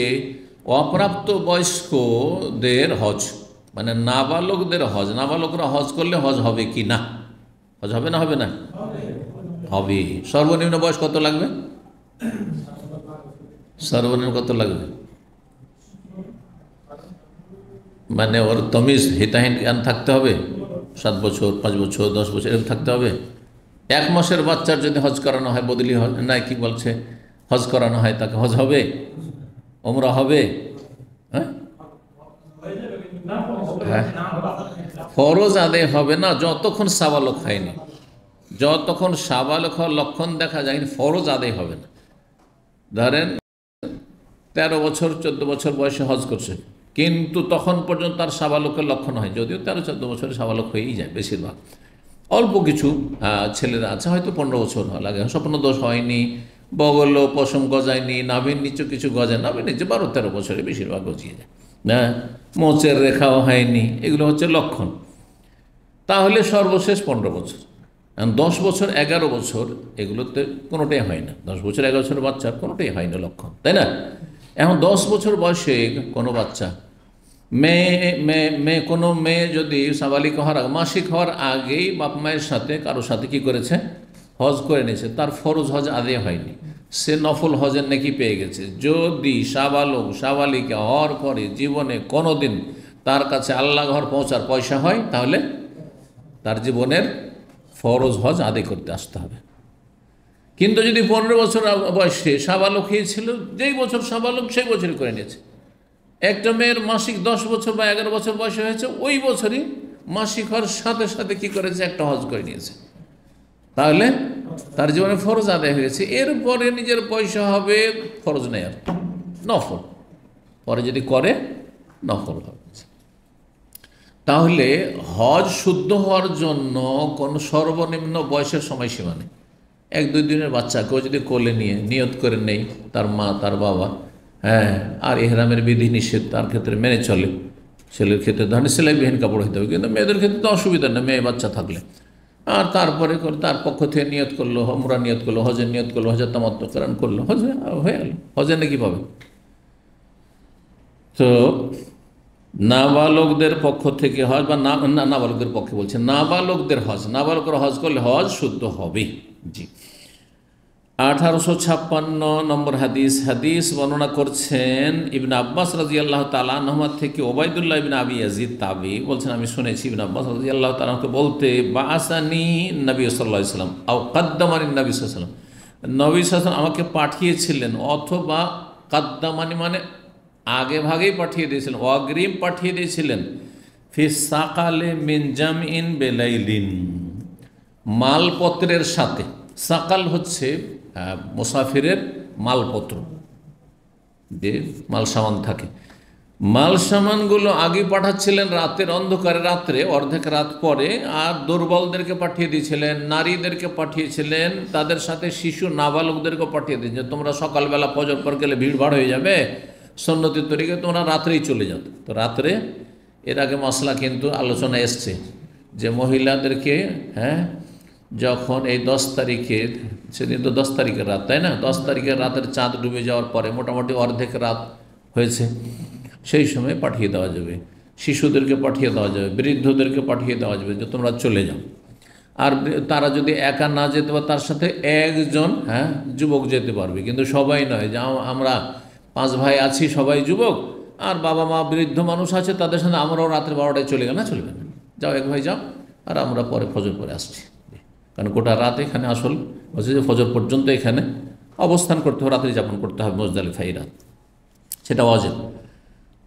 অপ্রাপ্ত বয়স্কদের হজ মানে নাবালকদের হজ নাবালকরা হজ করলে হজ হবে কি না হজ হবে না হবে না হবে সর্বনিম্ন বয়স কত লাগবে সর্বনিম্ন কত লাগবে মানে ওর তমিজ হিতাহীন জ্ঞান থাকতে হবে সাত বছর পাঁচ বছর দশ বছর এরকম থাকতে হবে এক মাসের বাচ্চার যদি হজ করানো হয় বদলি নাই কি বলছে হজ করানো হয় তাকে হজ হবে ওমরা হবে হ্যাঁ, হ্যাঁ? ফরজ আদে হবে না যতক্ষণ সাবালক হয়নি যতক্ষণ সাবালক লক্ষণ দেখা যায় ফরজ আদায় হবে না ধরেন তেরো বছর চোদ্দ বছর বয়সে হজ করছে কিন্তু তখন পর্যন্ত তার সাবালকের লক্ষণ হয় যদিও তেরো চোদ্দ বছরে সাবালক হয়েই যায় বেশিরভাগ অল্প কিছু ছেলেরা আছে হয়তো পনেরো বছর লাগে স্বপ্ন দোষ হয়নি বগল পশম গজায়নি নাভের নিচে কিছু গজায় নাভের নিচে বারো তেরো বছরে বেশিরভাগ গজিয়ে যায় হ্যাঁ মোচের রেখাও হয়নি এগুলো হচ্ছে লক্ষণ তাহলে সর্বশেষ পনেরো বছর দশ বছর এগারো বছর এগুলোতে কোনোটাই হয় না দশ বছর এগারো বছর বাচ্চার কোনোটাই হয় না লক্ষণ তাই না এখন দশ বছর বয়সে কোনো বাচ্চা মেয়ে মেয়ে মেয়ে কোনো মেয়ে যদি সাবালিক হওয়ার মাসিক হওয়ার আগেই বাপ মায়ের সাথে কারোর সাথে কি করেছে হজ করে নিয়েছে তার ফরজ হজ আদে হয়নি সে নফল হজের নাকি পেয়ে গেছে যদি সাবালক সাবালিক হওয়ার পরে জীবনে কোনো দিন তার কাছে আল্লাহ ঘর পৌঁছার পয়সা হয় তাহলে তার জীবনের ফরজ হজ আদায় করতে আসতে হবে কিন্তু যদি পনেরো বছর বয়সে সাবালক খেয়েছিল যেই বছর সাবালক সেই বছরই করে নিয়েছে একটা মেয়ের মাসিক দশ বছর বা এগারো বছর বয়সে হয়েছে ওই বছরই মাসিক হওয়ার সাথে সাথে কি করেছে একটা হজ করে নিয়েছে তাহলে তার জীবনে ফরজ আদায় হয়েছে এরপরে নিজের পয়সা হবে ফরজ নেই আর নফল পরে যদি করে নফল হবে তাহলে হজ শুদ্ধ হওয়ার জন্য কোনো সর্বনিম্ন বয়সের সময়সীমা নেই এক দুই দিনের বাচ্চাকেও যদি কোলে নিয়ে নিয়ত করে নেই তার মা তার বাবা হ্যাঁ আর এহরামের বিধি নিষেধ তার ক্ষেত্রে মেনে চলে ছেলের ক্ষেত্রে ধরেন সেলাইবিহীন কাপড় হইতে হবে কিন্তু মেয়েদের ক্ষেত্রে তো অসুবিধা নেই মেয়ে বাচ্চা থাকলে আর তারপরে তার পক্ষ থেকে নিয়ত করলো হমরা নিয়ত করলো হজে নিয়ত করলো হজের তামাত্মকরণ করলো হজে হয়ে গেল হজে নাকি পাবে তো নাবালকদের পক্ষ থেকে হজ বা না নাবালকদের পক্ষে বলছে নাবালকদের হজ নাবালকের হজ করলে হজ শুদ্ধ হবে জি আঠারোশো ছাপ্পান্ন নম্বর হাদিস হাদিস বর্ণনা করছেন ইবিন আব্বাস রাজি আল্লাহ তালা নহমাদ থেকে ওবায়দুল্লাহ ইবিন আবি আজিদ তাবি বলছেন আমি শুনেছি ইবিন আব্বাস রাজি আল্লাহ তালাকে বলতে বা আসানি নবী সাল্লাহ ইসলাম আও কাদ্দামানি নবী সাল্লাম নবী সাল্লাম আমাকে পাঠিয়েছিলেন অথবা কাদ্দামানি মানে আগে ভাগেই পাঠিয়ে দিয়েছিলেন অগ্রিম পাঠিয়ে দিয়েছিলেন ফিসাকালে মিনজাম ইন বেলাইলিন মালপত্রের সাথে সাকাল হচ্ছে মুসাফিরের মালপত্র যে মাল সামান থাকে মাল সামানগুলো আগে পাঠাচ্ছিলেন রাতের অন্ধকারে রাত্রে অর্ধেক রাত পরে আর দুর্বলদেরকে পাঠিয়ে দিয়েছিলেন নারীদেরকে পাঠিয়েছিলেন তাদের সাথে শিশু নাবালকদেরকে পাঠিয়ে দিয়েছিলেন তোমরা সকালবেলা পজর পর গেলে ভিড় ভাড় হয়ে যাবে সন্নতির তরিকে তোমরা রাত্রেই চলে যাও তো রাত্রে এর আগে মশলা কিন্তু আলোচনা এসছে যে মহিলাদেরকে হ্যাঁ যখন এই দশ তারিখে সেদিন তো দশ তারিখের রাত তাই না দশ তারিখের রাতের চাঁদ ডুবে যাওয়ার পরে মোটামুটি অর্ধেক রাত হয়েছে সেই সময় পাঠিয়ে দেওয়া যাবে শিশুদেরকে পাঠিয়ে দেওয়া যাবে বৃদ্ধদেরকে পাঠিয়ে দেওয়া যাবে যে তোমরা চলে যাও আর তারা যদি একা না যেতে পারে তার সাথে একজন হ্যাঁ যুবক যেতে পারবে কিন্তু সবাই নয় যে আমরা পাঁচ ভাই আছি সবাই যুবক আর বাবা মা বৃদ্ধ মানুষ আছে তাদের সাথে আমরাও রাত্রে বারোটায় চলে গেলাম না চলে না যাও এক ভাই যাও আর আমরা পরে ফজর পরে আসছি কারণ গোটা রাত এখানে আসল বলছে যে ফজর পর্যন্ত এখানে অবস্থান করতে হবে রাত্রি যাপন করতে হবে মোজদালিফাই রাত সেটা অজেব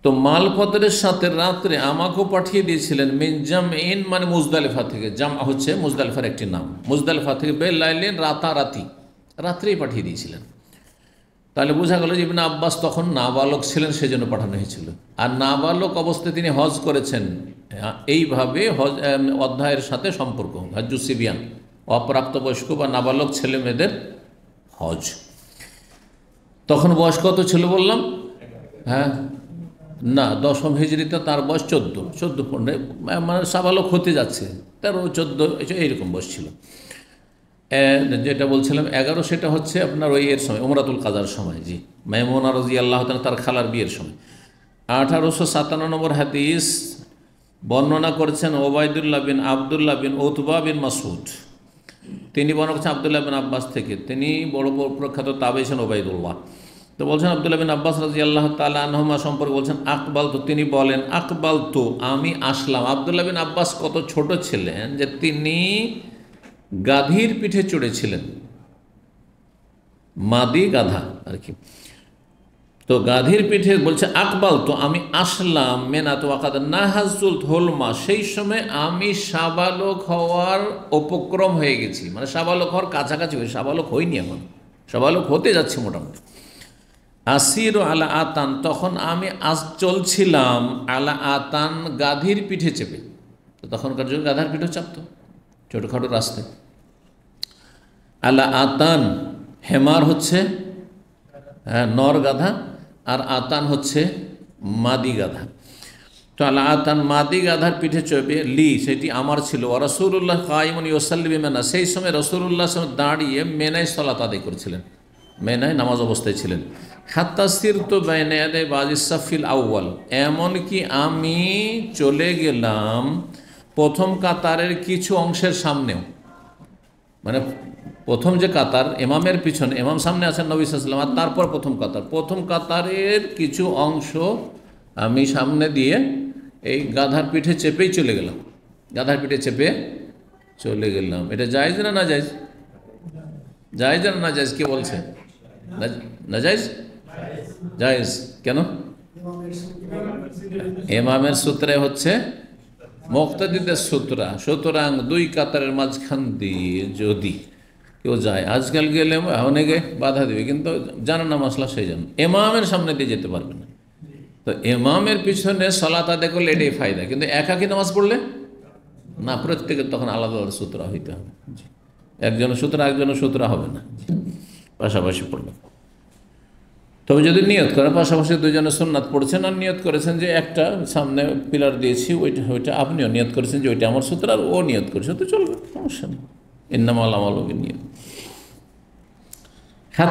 তো মালপত্রের সাথে রাত্রে আমাকেও পাঠিয়ে দিয়েছিলেন মিনজাম এন মানে মুজদালিফা থেকে জাম হচ্ছে মুজদালিফার একটি নাম মুজদালিফা থেকে বেল লাইলেন রাতারাতি রাত্রেই পাঠিয়ে দিয়েছিলেন তাহলে বোঝা গেল যে ইবনা আব্বাস তখন নাবালক ছিলেন সেজন্য পাঠানো হয়েছিল আর নাবালক অবস্থায় তিনি হজ করেছেন এইভাবে হজ অধ্যায়ের সাথে সম্পর্ক হজ্জু সিবিয়ান অপ্রাপ্তবয়স্ক বা নাবালক ছেলে মেয়েদের হজ তখন বয়স কত ছিল বললাম হ্যাঁ না দশম হিজড়িতে তার বয়স চোদ্দো চোদ্দো পনেরো মানে সাবালক হতে যাচ্ছে তেরো চোদ্দো এইরকম বয়স ছিল যেটা বলছিলাম এগারো সেটা হচ্ছে আপনার ওই এর সময় ওমরাতুল কাজার সময় জি মেমোনা রাজি আল্লাহ তার খালার বিয়ের সময় আঠারোশো সাতান্ন নম্বর হাদিস বর্ণনা করেছেন ওবায়দুল্লাহ বিন আবদুল্লাহ বিন ওতবা বিন মাসুদ তিনি বর্ণনা করছেন আবদুল্লাহ বিন আব্বাস থেকে তিনি বড় বড় প্রখ্যাত তাবেছেন ওবায়দুল্লাহ তো বলছেন আবদুল্লাহ বিন আব্বাস রাজি আল্লাহ আনহমা সম্পর্কে বলছেন আকবাল তো তিনি বলেন আকবাল তো আমি আসলাম আবদুল্লাহ বিন আব্বাস কত ছোট ছিলেন যে তিনি গাধীর পিঠে চড়েছিলেন মাদি গাধা আর কি তো গাধীর পিঠে বলছে আকবাল তো আমি আসলাম মেনা তো আকাদ নাহাজুল হোলমা সেই সময় আমি সাবালক হওয়ার উপক্রম হয়ে গেছি মানে সাবালক হওয়ার কাছাকাছি হয়ে সাবালক হইনি এখন সাবালক হতে যাচ্ছে মোটামুটি আসির আলা আতান তখন আমি আস চলছিলাম আলা আতান গাধীর পিঠে চেপে তো তখনকার যুগে গাধার পিঠে চাপতো ছোটোখাটো রাস্তায় আল্লা আতান হেমার হচ্ছে হ্যাঁ, নর গাধা আর আতান হচ্ছে মাদি গাধা তো আল্লাহ আতান মাদি গাধার পিঠে চবে লি সেটি আমার ছিল ও রসুল্লাহ কাইমনি ওসাল্লিম মেনা সেই সময় রসুল্লাহ দাঁড়িয়ে মেনায় সলাত আদায় করেছিলেন মেনায় নামাজ অবস্থায় ছিলেন হাত্তাসির তো বেনায় বাজি আউ্বাল এমন এমনকি আমি চলে গেলাম প্রথম কাতারের কিছু অংশের সামনেও মানে প্রথম যে কাতার এমামের পিছনে এমাম সামনে আছেন নবী সাল্লাম আর তারপর প্রথম কাতার প্রথম কাতারের কিছু অংশ আমি সামনে দিয়ে এই গাধার পিঠে চেপেই চলে গেলাম গাধার পিঠে চেপে চলে গেলাম এটা যাইজ না না যাইজ যাইজ না না যাইজ কে বলছে না যাইজ যাইজ কেন এমামের সূত্রে হচ্ছে মুক্তাদিদের সূত্রা সুতরাং দুই কাতারের মাঝখান দিয়ে যদি কেউ যায় আজকাল গেলে অনেকে বাধা দেবে কিন্তু জানা না মশলা সেই জন্য এমামের সামনে দিয়ে যেতে পারবে না তো এমামের পিছনে সলাত আদায় করলে এটাই ফায়দা কিন্তু একা কি নামাজ পড়লে না প্রত্যেকের তখন আলাদা আলাদা সূত্রা হইতে হবে একজনের সূত্রা একজনের সূত্রা হবে না পাশাপাশি পড়লে তবে যদি নিয়ত করেন পাশাপাশি দুজনে সোননাথ পড়ছেন আর নিয়ত করেছেন যে একটা সামনে পিলার দিয়েছি ওইটা ওইটা আপনিও নিয়ত করেছেন যে ওইটা আমার সূত্র আর ও নিয়ত করেছে তো চলবে সমস্যা নেই ইন্নামাল নিয়ে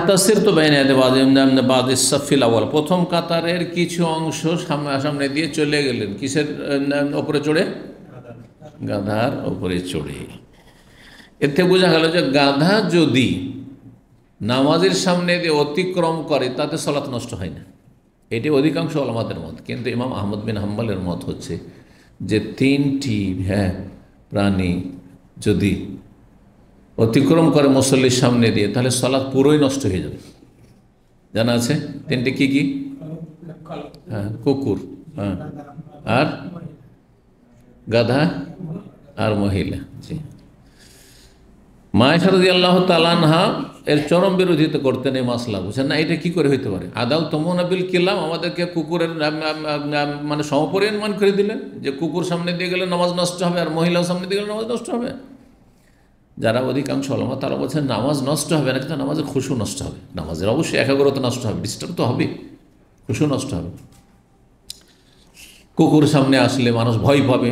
তো ইসাফিল আওয়াল প্রথম কাতারের কিছু অংশ সামনে দিয়ে চলে গেলেন কিসের ওপরে চড়ে গাধার ওপরে চড়ে এতে বোঝা গেল যে গাধা যদি নামাজের সামনে দিয়ে অতিক্রম করে তাতে সলাৎ নষ্ট হয় না এটি অধিকাংশ আলমাদের মত কিন্তু ইমাম আহমদ বিন হাম্বালের মত হচ্ছে যে তিনটি হ্যাঁ প্রাণী যদি অতিক্রম করে মুসল্লির সামনে দিয়ে তাহলে সলাদ পুরোই নষ্ট হয়ে যাবে জানা আছে তিনটে কি কি হ্যাঁ কুকুর হ্যাঁ আর গাধা আর মহিলা জি সারদি আল্লাহ তালানহা এর চরম বিরোধিতা করতেন এই মাসলা বুঝছেন না এটা কি করে হইতে পারে তমন আবিল কিলাম আমাদেরকে কুকুরের মানে সমপরিমাণ করে দিলেন যে কুকুর সামনে দিয়ে গেলে নামাজ নষ্ট হবে আর মহিলাও সামনে দিয়ে গেলে নামাজ নষ্ট হবে যারা অধিকাংশ অলমা তারা বলছেন নামাজ নষ্ট হবে না কিন্তু নামাজের খুশু নষ্ট হবে নামাজের অবশ্যই একাগ্রতা নষ্ট হবে ডিস্টার্ব তো হবে খুশু নষ্ট হবে কুকুর সামনে আসলে মানুষ ভয় পাবে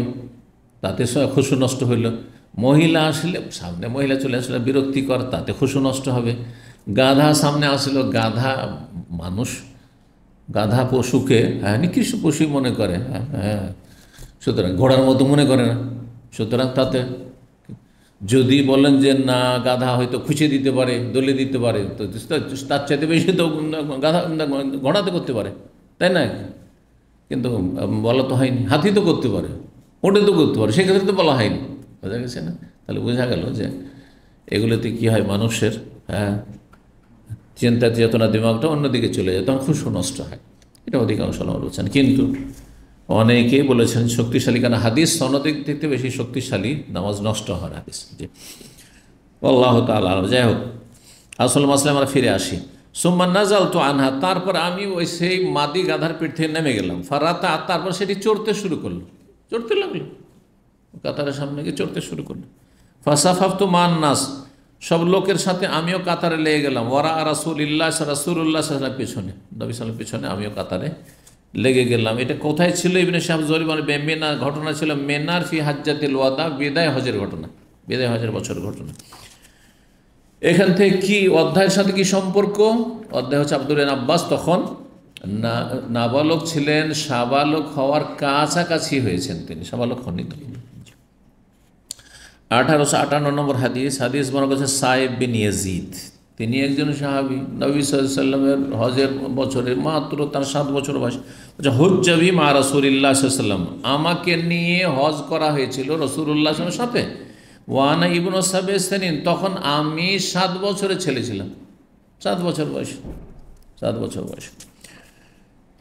তাতে খুশু নষ্ট হইল মহিলা আসলে সামনে মহিলা চলে আসলে বিরক্তিকর তাতে খুশু নষ্ট হবে গাধা সামনে আসলো গাধা মানুষ গাধা পশুকে হ্যাঁ নিকৃষ্ট পশুই মনে করে হ্যাঁ হ্যাঁ সুতরাং ঘোড়ার মতো মনে করে না সুতরাং তাতে যদি বলেন যে না গাধা হয়তো খুঁজে দিতে পারে দলে দিতে পারে তো তার চাইতে বেশি তো গাধা ঘোড়াতে করতে পারে তাই না কিন্তু বলা তো হয়নি হাতি তো করতে পারে ওটে তো করতে পারে সেক্ষেত্রে তো বলা হয়নি বোঝা গেছে না তাহলে বোঝা গেল যে এগুলোতে কি হয় মানুষের হ্যাঁ চিন্তা চেতনা দিমাগটা অন্যদিকে চলে যায় তখন খুব নষ্ট হয় এটা অধিকাংশ আমার বলছেন কিন্তু অনেকেই বলেছেন শক্তিশালী কারণ হাদিস সনদিক থেকে বেশি শক্তিশালী নামাজ নষ্ট হওয়ার হাদিস যে আল্লাহ তাল্লাহ যাই হোক আসল মাসলে আমরা ফিরে আসি না নাজাল তো আনহা তারপর আমি ওই সেই মাদি গাধার পিঠ থেকে নেমে গেলাম ফারাতা তারপর সেটি চড়তে শুরু করলো চড়তে লাগলো কাতারের সামনে গিয়ে চড়তে শুরু করলো ফাসাফাফ তো মান নাস সব লোকের সাথে আমিও কাতারে লেগে গেলাম ওরা রাসুল ইল্লাহ রাসুল উল্লাহ পিছনে নবী সালাম পিছনে আমিও কাতারে লেগে গেলাম এটা কোথায় ছিল ইবনে শাহ মানে মেনার ঘটনা ছিল মেনার ফি হাজ্জাতিল ওয়াদা বেদায় হজের ঘটনা বেদায় হজের বছর ঘটনা এখান থেকে কি অধ্যায়ের সাথে কি সম্পর্ক অধ্যায় হচ্ছে আব্দুল আব্বাস তখন না নাবালক ছিলেন সাবালক হওয়ার কাছাকাছি হয়েছেন তিনি সাবালক হননি আঠারোশো আটান্ন নম্বর হাদিস হাদিস মনে করছে সাহেব বিন ইয়াজিদ তিনি একজন সাহাবি নবী সাল্লামের হজের বছরে মাত্র তার সাত বছর বয়স আচ্ছা হজ্জাবি মা রসুল্লা সাল্লাম আমাকে নিয়ে হজ করা হয়েছিল রসুল্লাহ সাথে ওয়ানা ইবন সাবে সেনিন তখন আমি সাত বছরের ছেলে ছিলাম সাত বছর বয়স সাত বছর বয়স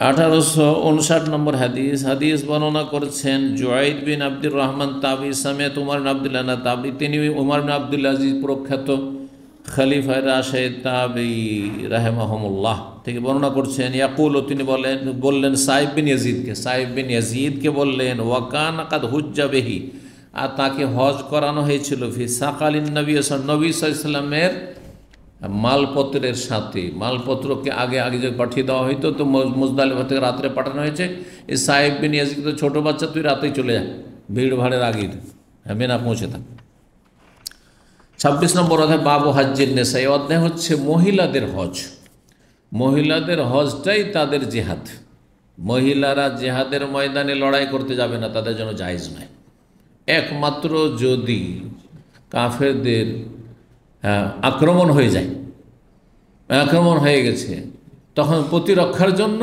আঠারোশো উনষাট নম্বর হাদিস হাদিস বর্ণনা করছেন জয়েদ বিন আব্দুর রহমান তাবি সামেত উমার আবদুল্লাহ তাবি তিনি উমার আবদুল্লা আজিজ প্রখ্যাত খলিফায় রাশেদ তাবি রাহেমাহমুল্লাহ থেকে বর্ণনা করছেন ইয়াকুল তিনি বলেন বললেন সাহেব বিন ইয়াজিদকে সাহেব বিন ইয়াজিদকে বললেন ওয়াকান আকাদ হুজ্জা বেহি আর তাকে হজ করানো হয়েছিল ফি সাকালিন নবী নবী ইসলামের মালপত্রের সাথে মালপত্রকে আগে আগে যদি পাঠিয়ে দেওয়া হইতো তো মুজদালিফা থেকে রাত্রে পাঠানো হয়েছে এই সাহেব বিন ইয়াজিদ তো ছোটো বাচ্চা তুই রাতেই চলে যা ভিড় ভাড়ের আগে হ্যাঁ মেনা পৌঁছে থাক ছাব্বিশ নম্বর অধ্যায় বাবু হাজির নেশা এই অধ্যায় হচ্ছে মহিলাদের হজ মহিলাদের হজটাই তাদের জেহাদ মহিলারা জেহাদের ময়দানে লড়াই করতে যাবে না তাদের জন্য জায়জ নয় একমাত্র যদি কাফেরদের হ্যাঁ, আক্রমণ হয়ে যায় আক্রমণ হয়ে গেছে তখন প্রতিরক্ষার জন্য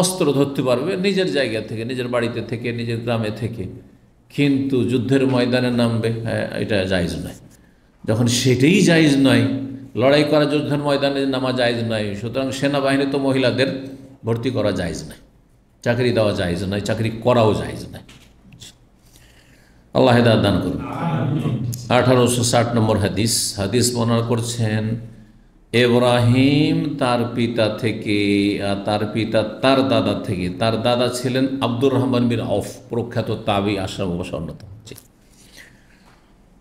অস্ত্র ধরতে পারবে নিজের জায়গা থেকে নিজের বাড়িতে থেকে নিজের গ্রামে থেকে কিন্তু যুদ্ধের ময়দানে নামবে হ্যাঁ এটা জায়জ নয় যখন সেটাই জায়জ নয় লড়াই করা যুদ্ধের ময়দানে নামা জায়জ নয় সুতরাং সেনাবাহিনী তো মহিলাদের ভর্তি করা জায়জ নয় চাকরি দেওয়া জায়জ নয় চাকরি করাও জায়জ নয় আল্লাহ হেদার দান করুন আঠারোশো ষাট নম্বর হাদিস হাদিস বর্ণনা করছেন এব্রাহিম তার পিতা থেকে তার পিতা তার দাদা থেকে তার দাদা ছিলেন আব্দুর রহমান বিন অফ প্রখ্যাত তাবি আশ্রম অবসর অন্যতম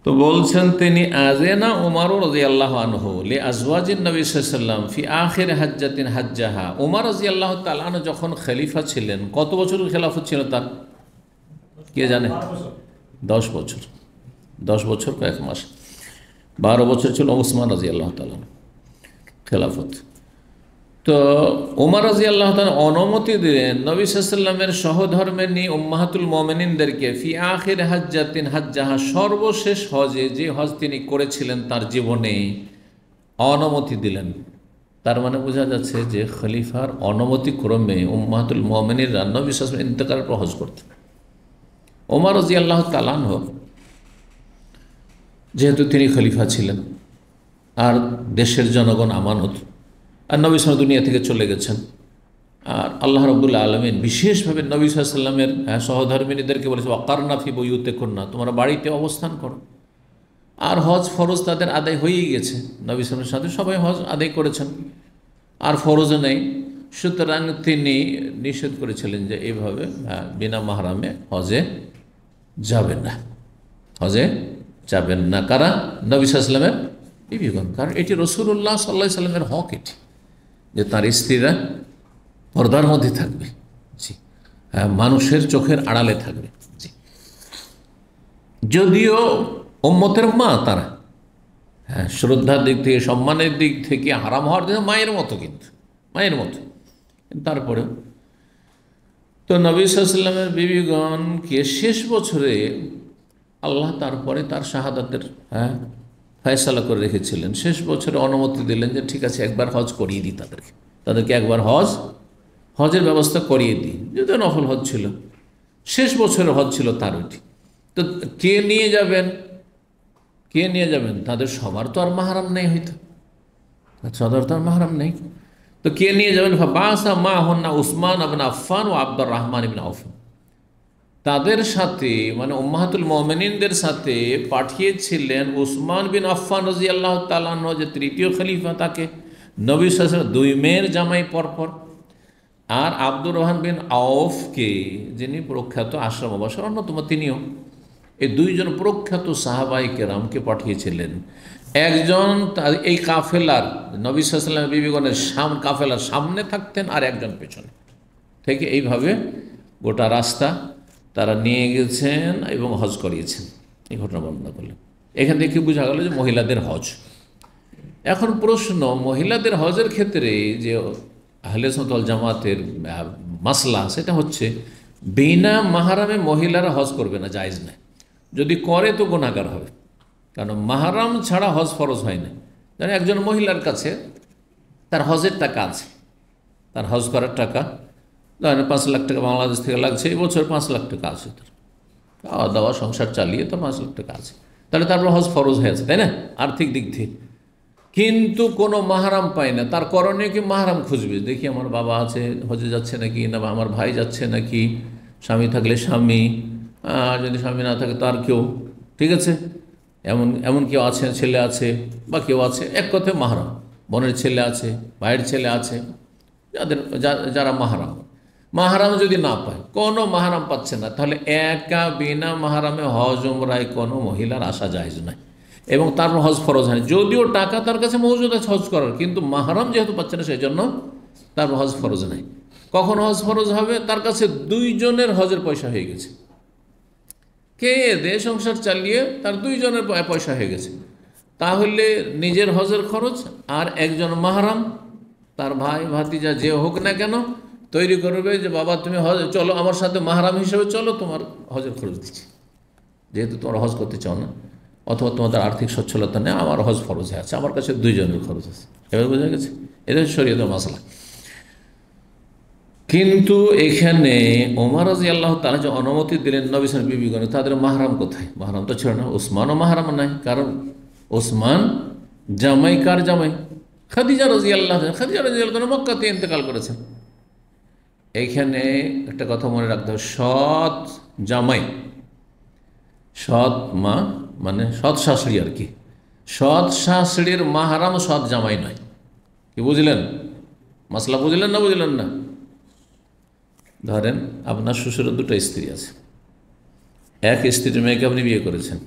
তো বলছেন তিনি আজেনা ওমারও রাজি আল্লাহ আনহু লে আজওয়াজিন নবী সাল্লাম ফি আখের হাজ্জাতিন হাজ্জাহা ওমার রাজি আল্লাহ তালান যখন খলিফা ছিলেন কত বছর খেলাফত ছিল তার কে জানে দশ বছর দশ বছর কয়েক মাস বারো বছর ছিল ওসমান রাজি আল্লাহ তালান খেলাফত তো উমার রাজি আল্লাহ অনুমতি দিলেন নবী সাল্লামের সহধর্মেনী উম্মাহাতুল মমিনদেরকে ফি আখির হাজ্জাতিন হাজ্জাহা সর্বশেষ হজে যে হজ তিনি করেছিলেন তার জীবনে অনুমতি দিলেন তার মানে বোঝা যাচ্ছে যে খলিফার ক্রমে উম্মাহাতুল মমিনীরা নবী সাল্লাম ইন্তকার পর হজ করতেন রাজি আল্লাহ তালান হোক যেহেতু তিনি খলিফা ছিলেন আর দেশের জনগণ আমানত আর নবী সাল দুনিয়া থেকে চলে গেছেন আর আল্লাহ রবুল্লা আলমিন বিশেষভাবে নবী সাল্লামের হ্যাঁ, সহধর্মিনীদেরকে বলেছে অকারনাফি বইউতে কন্যা তোমরা বাড়িতে অবস্থান করো আর হজ ফরজ তাদের আদায় হয়েই গেছে নবী সালামের সাথে সবাই হজ আদায় করেছেন আর ফরজও নেই সুতরাং তিনি নিষেধ করেছিলেন যে এইভাবে হ্যাঁ, বিনা মাহারামে হজে যাবেন না হজে যাবেন না কারা নবী সাল্লামের বিবিগণ কারণ এটি রসুল্লাহ সাল্লা সাল্লামের হক এটি যে তার স্ত্রীরা পর্দার মধ্যে থাকবে জি হ্যাঁ, মানুষের চোখের আড়ালে থাকবে জি যদিও ওম্মতের মা তারা হ্যাঁ শ্রদ্ধার দিক থেকে সম্মানের দিক থেকে হারাম হওয়ার জন্য মায়ের মতো কিন্তু মায়ের মতো তারপরেও তো নবীলামের বিবিগণকে শেষ বছরে আল্লাহ তারপরে তার শাহাদাতের হ্যাঁ ফয়সালা করে রেখেছিলেন শেষ বছরে অনুমতি দিলেন যে ঠিক আছে একবার হজ করিয়ে দিই তাদেরকে তাদেরকে একবার হজ হজের ব্যবস্থা করিয়ে দিই যদিও নফল হজ ছিল শেষ বছরে হজ ছিল তার ওইটি তো কে নিয়ে যাবেন কে নিয়ে যাবেন তাদের সবার তো আর মাহারাম নেই হয়তো সদর তো আর মাহারাম নেই তো কে নিয়ে যাবেন বাসা মা হন্না উসমান আবনা আফান ও আব্দুর রহমান ইবিন আফান তাদের সাথে মানে উম্মাহাতুল মোহামেনদের সাথে পাঠিয়েছিলেন উসমান বিন আফান রাজি আল্লাহ তালান যে তৃতীয় খলিফা তাকে নবী সাসের দুই মেয়ের জামাই পরপর আর আব্দুর রহমান বিন আওফকে যিনি প্রখ্যাত আশ্রম অবসর অন্যতম তিনিও এই দুইজন প্রখ্যাত সাহাবাই কেরামকে পাঠিয়েছিলেন একজন এই কাফেলার নবী সাল্লাম বিবিগণের সাম কাফেলার সামনে থাকতেন আর একজন পেছনে ঠিক এইভাবে গোটা রাস্তা তারা নিয়ে গেছেন এবং হজ করিয়েছেন এই ঘটনা বর্ণনা করলেন এখান থেকে বোঝা গেল যে মহিলাদের হজ এখন প্রশ্ন মহিলাদের হজের ক্ষেত্রে যে আহলে সন্তল জামাতের মাসলা সেটা হচ্ছে বিনা মাহারামে মহিলারা হজ করবে না জায়জ না যদি করে তো গোনাগার হবে কারণ মাহারাম ছাড়া হজ ফরজ হয় না যেন একজন মহিলার কাছে তার হজের টাকা আছে তার হজ করার টাকা ধরেন পাঁচ লাখ টাকা বাংলাদেশ থেকে লাগছে এবছর পাঁচ লাখ টাকা আছে তার খাওয়া দাওয়া সংসার চালিয়ে তো পাঁচ লাখ টাকা আছে তাহলে তারপর হজ ফরজ হয়েছে তাই না আর্থিক দিক থেকে কিন্তু কোনো মাহারাম পায় না তার করণীয় কি মাহারাম খুঁজবে দেখি আমার বাবা আছে হজে যাচ্ছে নাকি না বা আমার ভাই যাচ্ছে নাকি স্বামী থাকলে স্বামী আর যদি স্বামী না থাকে তার কেউ ঠিক আছে এমন এমন কেউ আছে ছেলে আছে বা কেউ আছে এক কথায় মাহারাম বোনের ছেলে আছে ভাইয়ের ছেলে আছে যাদের যারা মাহারাম মাহারাম যদি না পায় কোনো মাহারাম পাচ্ছে না তাহলে একা বিনা মাহারামে হজ ওমরায় কোনো মহিলার আসা জাহেজ নাই এবং তার হজ ফরজ হয় যদিও টাকা তার কাছে মজুদ আছে হজ করার কিন্তু মাহারাম যেহেতু পাচ্ছে না সেই জন্য তার হজ ফরজ নাই কখন হজ ফরজ হবে তার কাছে দুইজনের হজের পয়সা হয়ে গেছে কে দে সংসার চালিয়ে তার দুইজনের পয়সা হয়ে গেছে তাহলে নিজের হজের খরচ আর একজন মাহারাম তার ভাই ভাতিজা যে হোক না কেন তৈরি করবে যে বাবা তুমি হজ চলো আমার সাথে মাহারাম হিসেবে চলো তোমার হজের খরচ দিচ্ছি যেহেতু তোমরা হজ করতে চাও না অথবা তোমাদের আর্থিক সচ্ছলতা নেই আমার হজ ফরজ আছে আমার কাছে দুইজনের খরচ আছে এবার বোঝা গেছে এদের শরীয়তের মশলা কিন্তু এখানে ওমারজি আল্লাহ তারা যে অনুমতি দিলেন নবিসের বিবিগণে তাদের মাহারাম কোথায় মাহারাম তো ছিল না ওসমানও মাহারাম নাই কারণ ওসমান জামাই কার জামাই খাদিজা রাজি আল্লাহ খাদিজা রাজি আল্লাহ মক্কাতে ইন্তেকাল করেছেন এইখানে একটা কথা মনে রাখতে হবে সৎ জামাই সৎ মা মানে সৎ শাশুড়ি আর কি সৎ শাশুড়ির মাহারাম সৎ জামাই নয় কি বুঝলেন মশলা বুঝলেন না বুঝলেন না ধরেন আপনার শ্বশুরের দুটো স্ত্রী আছে এক স্ত্রীর মেয়েকে আপনি বিয়ে করেছেন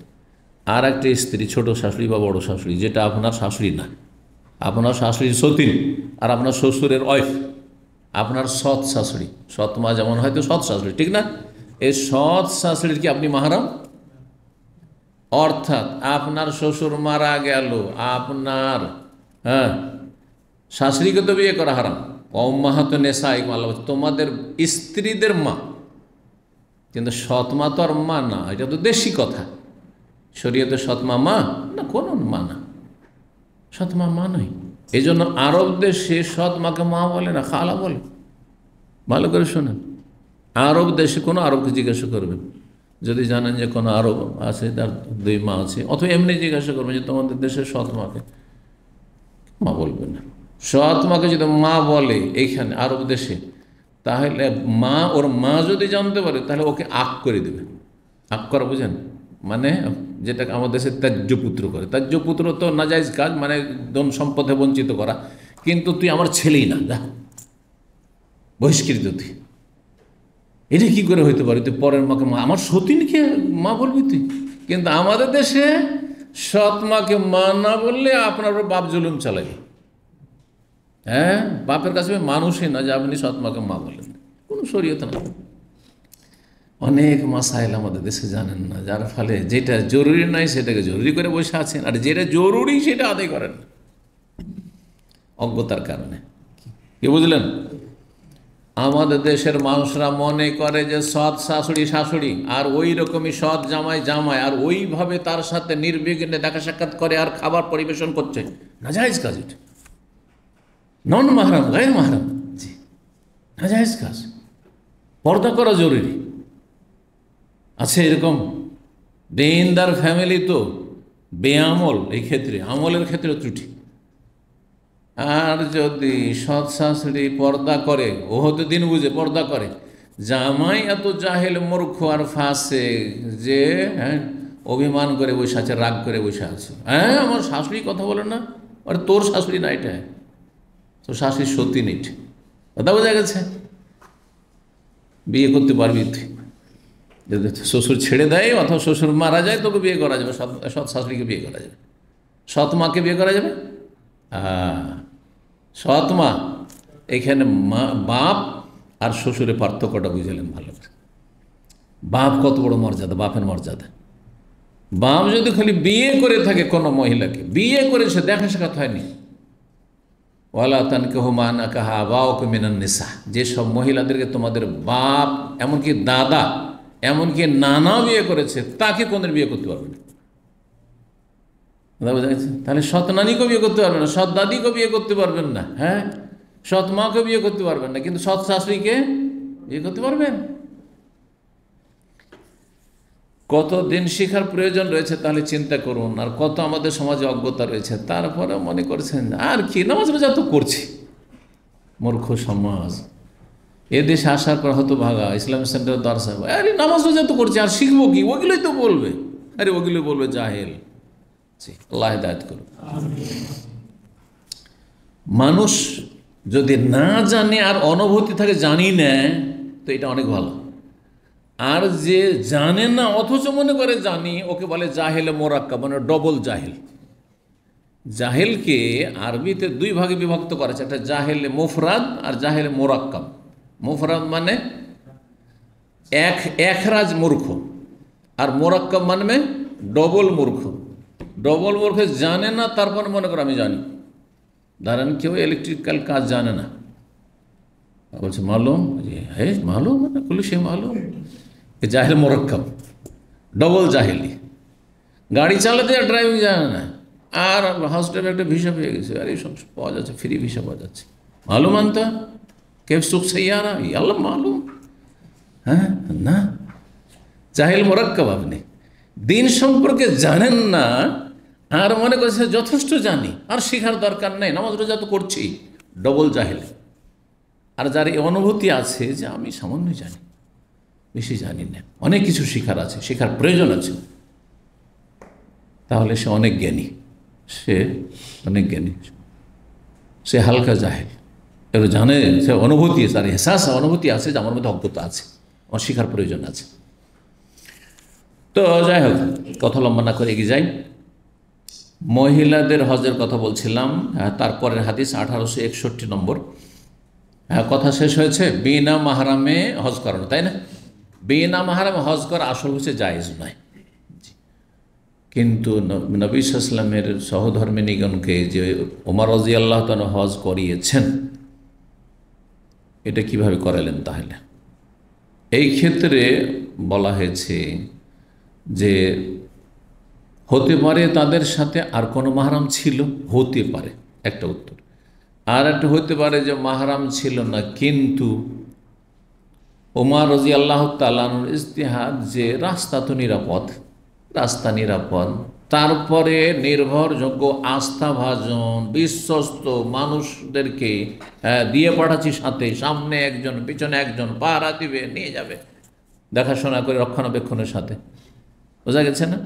আর একটা স্ত্রী ছোট শাশুড়ি বা বড় শাশুড়ি যেটা আপনার শাশুড়ি না আপনার শাশুড়ি সতীন আর আপনার শ্বশুরের ওয়াইফ আপনার সৎ শাশুড়ি সৎ মা যেমন হয়তো সৎ শাশুড়ি ঠিক না এই সৎ শাশুড়ির কি আপনি মাহারাম অর্থাৎ আপনার শ্বশুর মারা গেল আপনার হ্যাঁ শাশুড়িকে তো বিয়ে করা হারাম মাহাতো নেশা আল্লাহ তোমাদের স্ত্রীদের মা কিন্তু সৎ মা তো আর মা না এটা তো দেশি কথা শরীয়তে সৎমা মা না কোনো মা না সৎমা মা নয় এই জন্য আরব দেশে সৎ মাকে মা বলে না খালা বলে ভালো করে শোনেন আরব দেশে কোনো আরবকে জিজ্ঞাসা করবেন যদি জানেন যে কোনো আরব আছে তার দুই মা আছে অথবা এমনি জিজ্ঞাসা করবেন যে তোমাদের দেশে সৎ মাকে মা বলবে না সৎ মাকে যদি মা বলে এইখানে আরব দেশে তাহলে মা ওর মা যদি জানতে পারে তাহলে ওকে আক করে দেবে আক করা বুঝেন মানে যেটাকে আমাদের দেশে ত্যাজ্যপুত্র করে ত্যাজ্যপুত্র তো নাজাইজ কাজ মানে ধন সম্পদে বঞ্চিত করা কিন্তু তুই আমার ছেলেই না যা বহিষ্কৃত তুই এটা কী করে হইতে পারে তুই পরের মাকে মা আমার সতীনকে মা বলবি তুই কিন্তু আমাদের দেশে সৎ মাকে মা না বললে আপনার বাপ জুলুম চালাবে হ্যাঁ বাপের কাছে মানুষই না যে আপনি সৎ মাকে মা বলেন কোনো শরীয়ত না অনেক মাসাইল আমাদের দেশে জানেন না যার ফলে যেটা জরুরি নয় সেটাকে জরুরি করে বসে আছেন আর যেটা জরুরি সেটা আদায় করেন অজ্ঞতার কারণে কি বুঝলেন আমাদের দেশের মানুষরা মনে করে যে সৎ শাশুড়ি শাশুড়ি আর ওই রকমই সৎ জামাই জামাই আর ওইভাবে তার সাথে নির্বিঘ্নে দেখা সাক্ষাৎ করে আর খাবার পরিবেশন করছে না নাজাইজ কাজ নন মাহারাম গায়ের মাহারাম জি নাজাইজ কাজ পর্দা করা জরুরি আছে আচ্ছা, এরকম বেইনদার ফ্যামিলি তো বেআমল এই ক্ষেত্রে আমলের ক্ষেত্রে ত্রুটি আর যদি সৎ শাশুড়ি পর্দা করে ও হতে দিন বুঝে পর্দা করে জামাই এত জাহেল মূর্খ আর ফাঁসে যে হ্যাঁ অভিমান করে বসে আছে রাগ করে বসে আছে হ্যাঁ আমার শাশুড়ি কথা বলে না আর তোর শাশুড়ি না এটা তো শাশুড়ি সত্যি নিট কথা বোঝা গেছে বিয়ে করতে পারবি তুই যদি শ্বশুর ছেড়ে দেয় অথবা শ্বশুর মারা যায় তোকে বিয়ে করা যাবে সৎ সৎ শাশুড়িকে বিয়ে করা যাবে সৎ মাকে বিয়ে করা যাবে হ্যাঁ। সৎ মা এখানে মা বাপ আর শ্বশুরে পার্থক্যটা বুঝলেন ভালো করে বাপ কত বড় মর্যাদা বাপের মর্যাদা বাপ যদি খালি বিয়ে করে থাকে কোনো মহিলাকে বিয়ে করে সে দেখা সাক্ষাৎ হয়নি ওয়ালা মা মানা কাহা বাও মিনান নেশা যেসব মহিলাদেরকে তোমাদের বাপ এমনকি দাদা এমনকি নানা বিয়ে করেছে তাকে কোন বিয়ে করতে পারবে না দাদা বোঝা গেছে তাহলে নানিকেও বিয়ে করতে পারবেন না সৎ দাদিকেও বিয়ে করতে পারবেন না হ্যাঁ সৎ মাকে বিয়ে করতে পারবেন না কিন্তু সৎ শাশুড়িকে বিয়ে করতে পারবেন কত দিন শিখার প্রয়োজন রয়েছে তাহলে চিন্তা করুন আর কত আমাদের সমাজে অজ্ঞতা রয়েছে তারপরে মনে করছেন আর কি নামাজ রোজা তো করছি মূর্খ সমাজ এদেশে আসার পর হতো ভাগা ইসলাম সেন্টার দার্স আরে নামাজ রোজা তো করছে আর শিখবো কি ওগুলোই তো বলবে আরে ওগুলো বলবে জাহেল আল্লাহ হেদায়ত করুন মানুষ যদি না জানে আর অনুভূতি থাকে জানি না তো এটা অনেক ভালো আর যে জানে না অথচ মনে করে জানি ওকে বলে জাহেল মোরাক্কা মানে ডবল জাহেল জাহেলকে আরবিতে দুই ভাগে বিভক্ত করেছে একটা জাহেল মোফরাদ আর জাহেল মোরাক্কা মুফরাদ মানে এক একরাজ মূর্খ আর মোরাক্কব মানে ডবল মূর্খ ডবল মূর্খ জানে না তারপর মনে করো আমি জানি ধরেন কেউ ইলেকট্রিক্যাল কাজ জানে না বলছে মালুম হে মালুম মানে বলি সে মালুম জাহেল মোরক্কব ডবল জাহেলি গাড়ি চালাতে আর ড্রাইভিং জানে না আর হাউস ড্রাইভার একটা ভিসা পেয়ে গেছে আর এইসব পাওয়া যাচ্ছে ফ্রি ভিসা পাওয়া যাচ্ছে মালুম আনতে কেউ সুখ সাইয়ারা আল্লাহ মালুম হ্যাঁ না জাহিল মোরাক্কাব আপনি দিন সম্পর্কে জানেন না আর মনে করছে যথেষ্ট জানি আর শেখার দরকার নেই নামাজ রোজা তো করছি ডবল জাহেল আর যার এই অনুভূতি আছে যে আমি সামান্য জানি বেশি জানি না অনেক কিছু শেখার আছে শেখার প্রয়োজন আছে তাহলে সে অনেক জ্ঞানী সে অনেক জ্ঞানী সে হালকা জাহেল এগুলো জানে সে অনুভূতি তার হেসাস অনুভূতি আছে যে আমার মধ্যে অজ্ঞতা আছে আমার শিখার প্রয়োজন আছে তো যাই হোক কথা লম্বা না করে এগিয়ে যাই মহিলাদের হজের কথা বলছিলাম হ্যাঁ, তারপরের হাদিস আঠারোশো একষট্টি নম্বর হ্যাঁ, কথা শেষ হয়েছে বিনা মাহারামে হজ করানো তাই না বিনা মাহারামে হজ করা আসল হচ্ছে জায়েজ নয় কিন্তু নবী সাল্লামের সহধর্মিনীগণকে যে ওমার রাজিয়াল্লাহ তান হজ করিয়েছেন এটা কিভাবে করালেন তাহলে এই ক্ষেত্রে বলা হয়েছে যে হতে পারে তাদের সাথে আর কোনো মাহারাম ছিল হতে পারে একটা উত্তর আর একটা হতে পারে যে মাহারাম ছিল না কিন্তু ওমার রাজি আল্লাহ তাল্লাহ ইস্তেহাদ যে রাস্তা তো নিরাপদ রাস্তা নিরাপদ তারপরে নির্ভরযোগ্য আস্থাভাজন বিশ্বস্ত মানুষদেরকে দিয়ে পাঠাচ্ছি সাথে সামনে একজন পিছনে একজন পাহারা দিবে নিয়ে যাবে দেখাশোনা করে রক্ষণাবেক্ষণের সাথে বোঝা গেছে না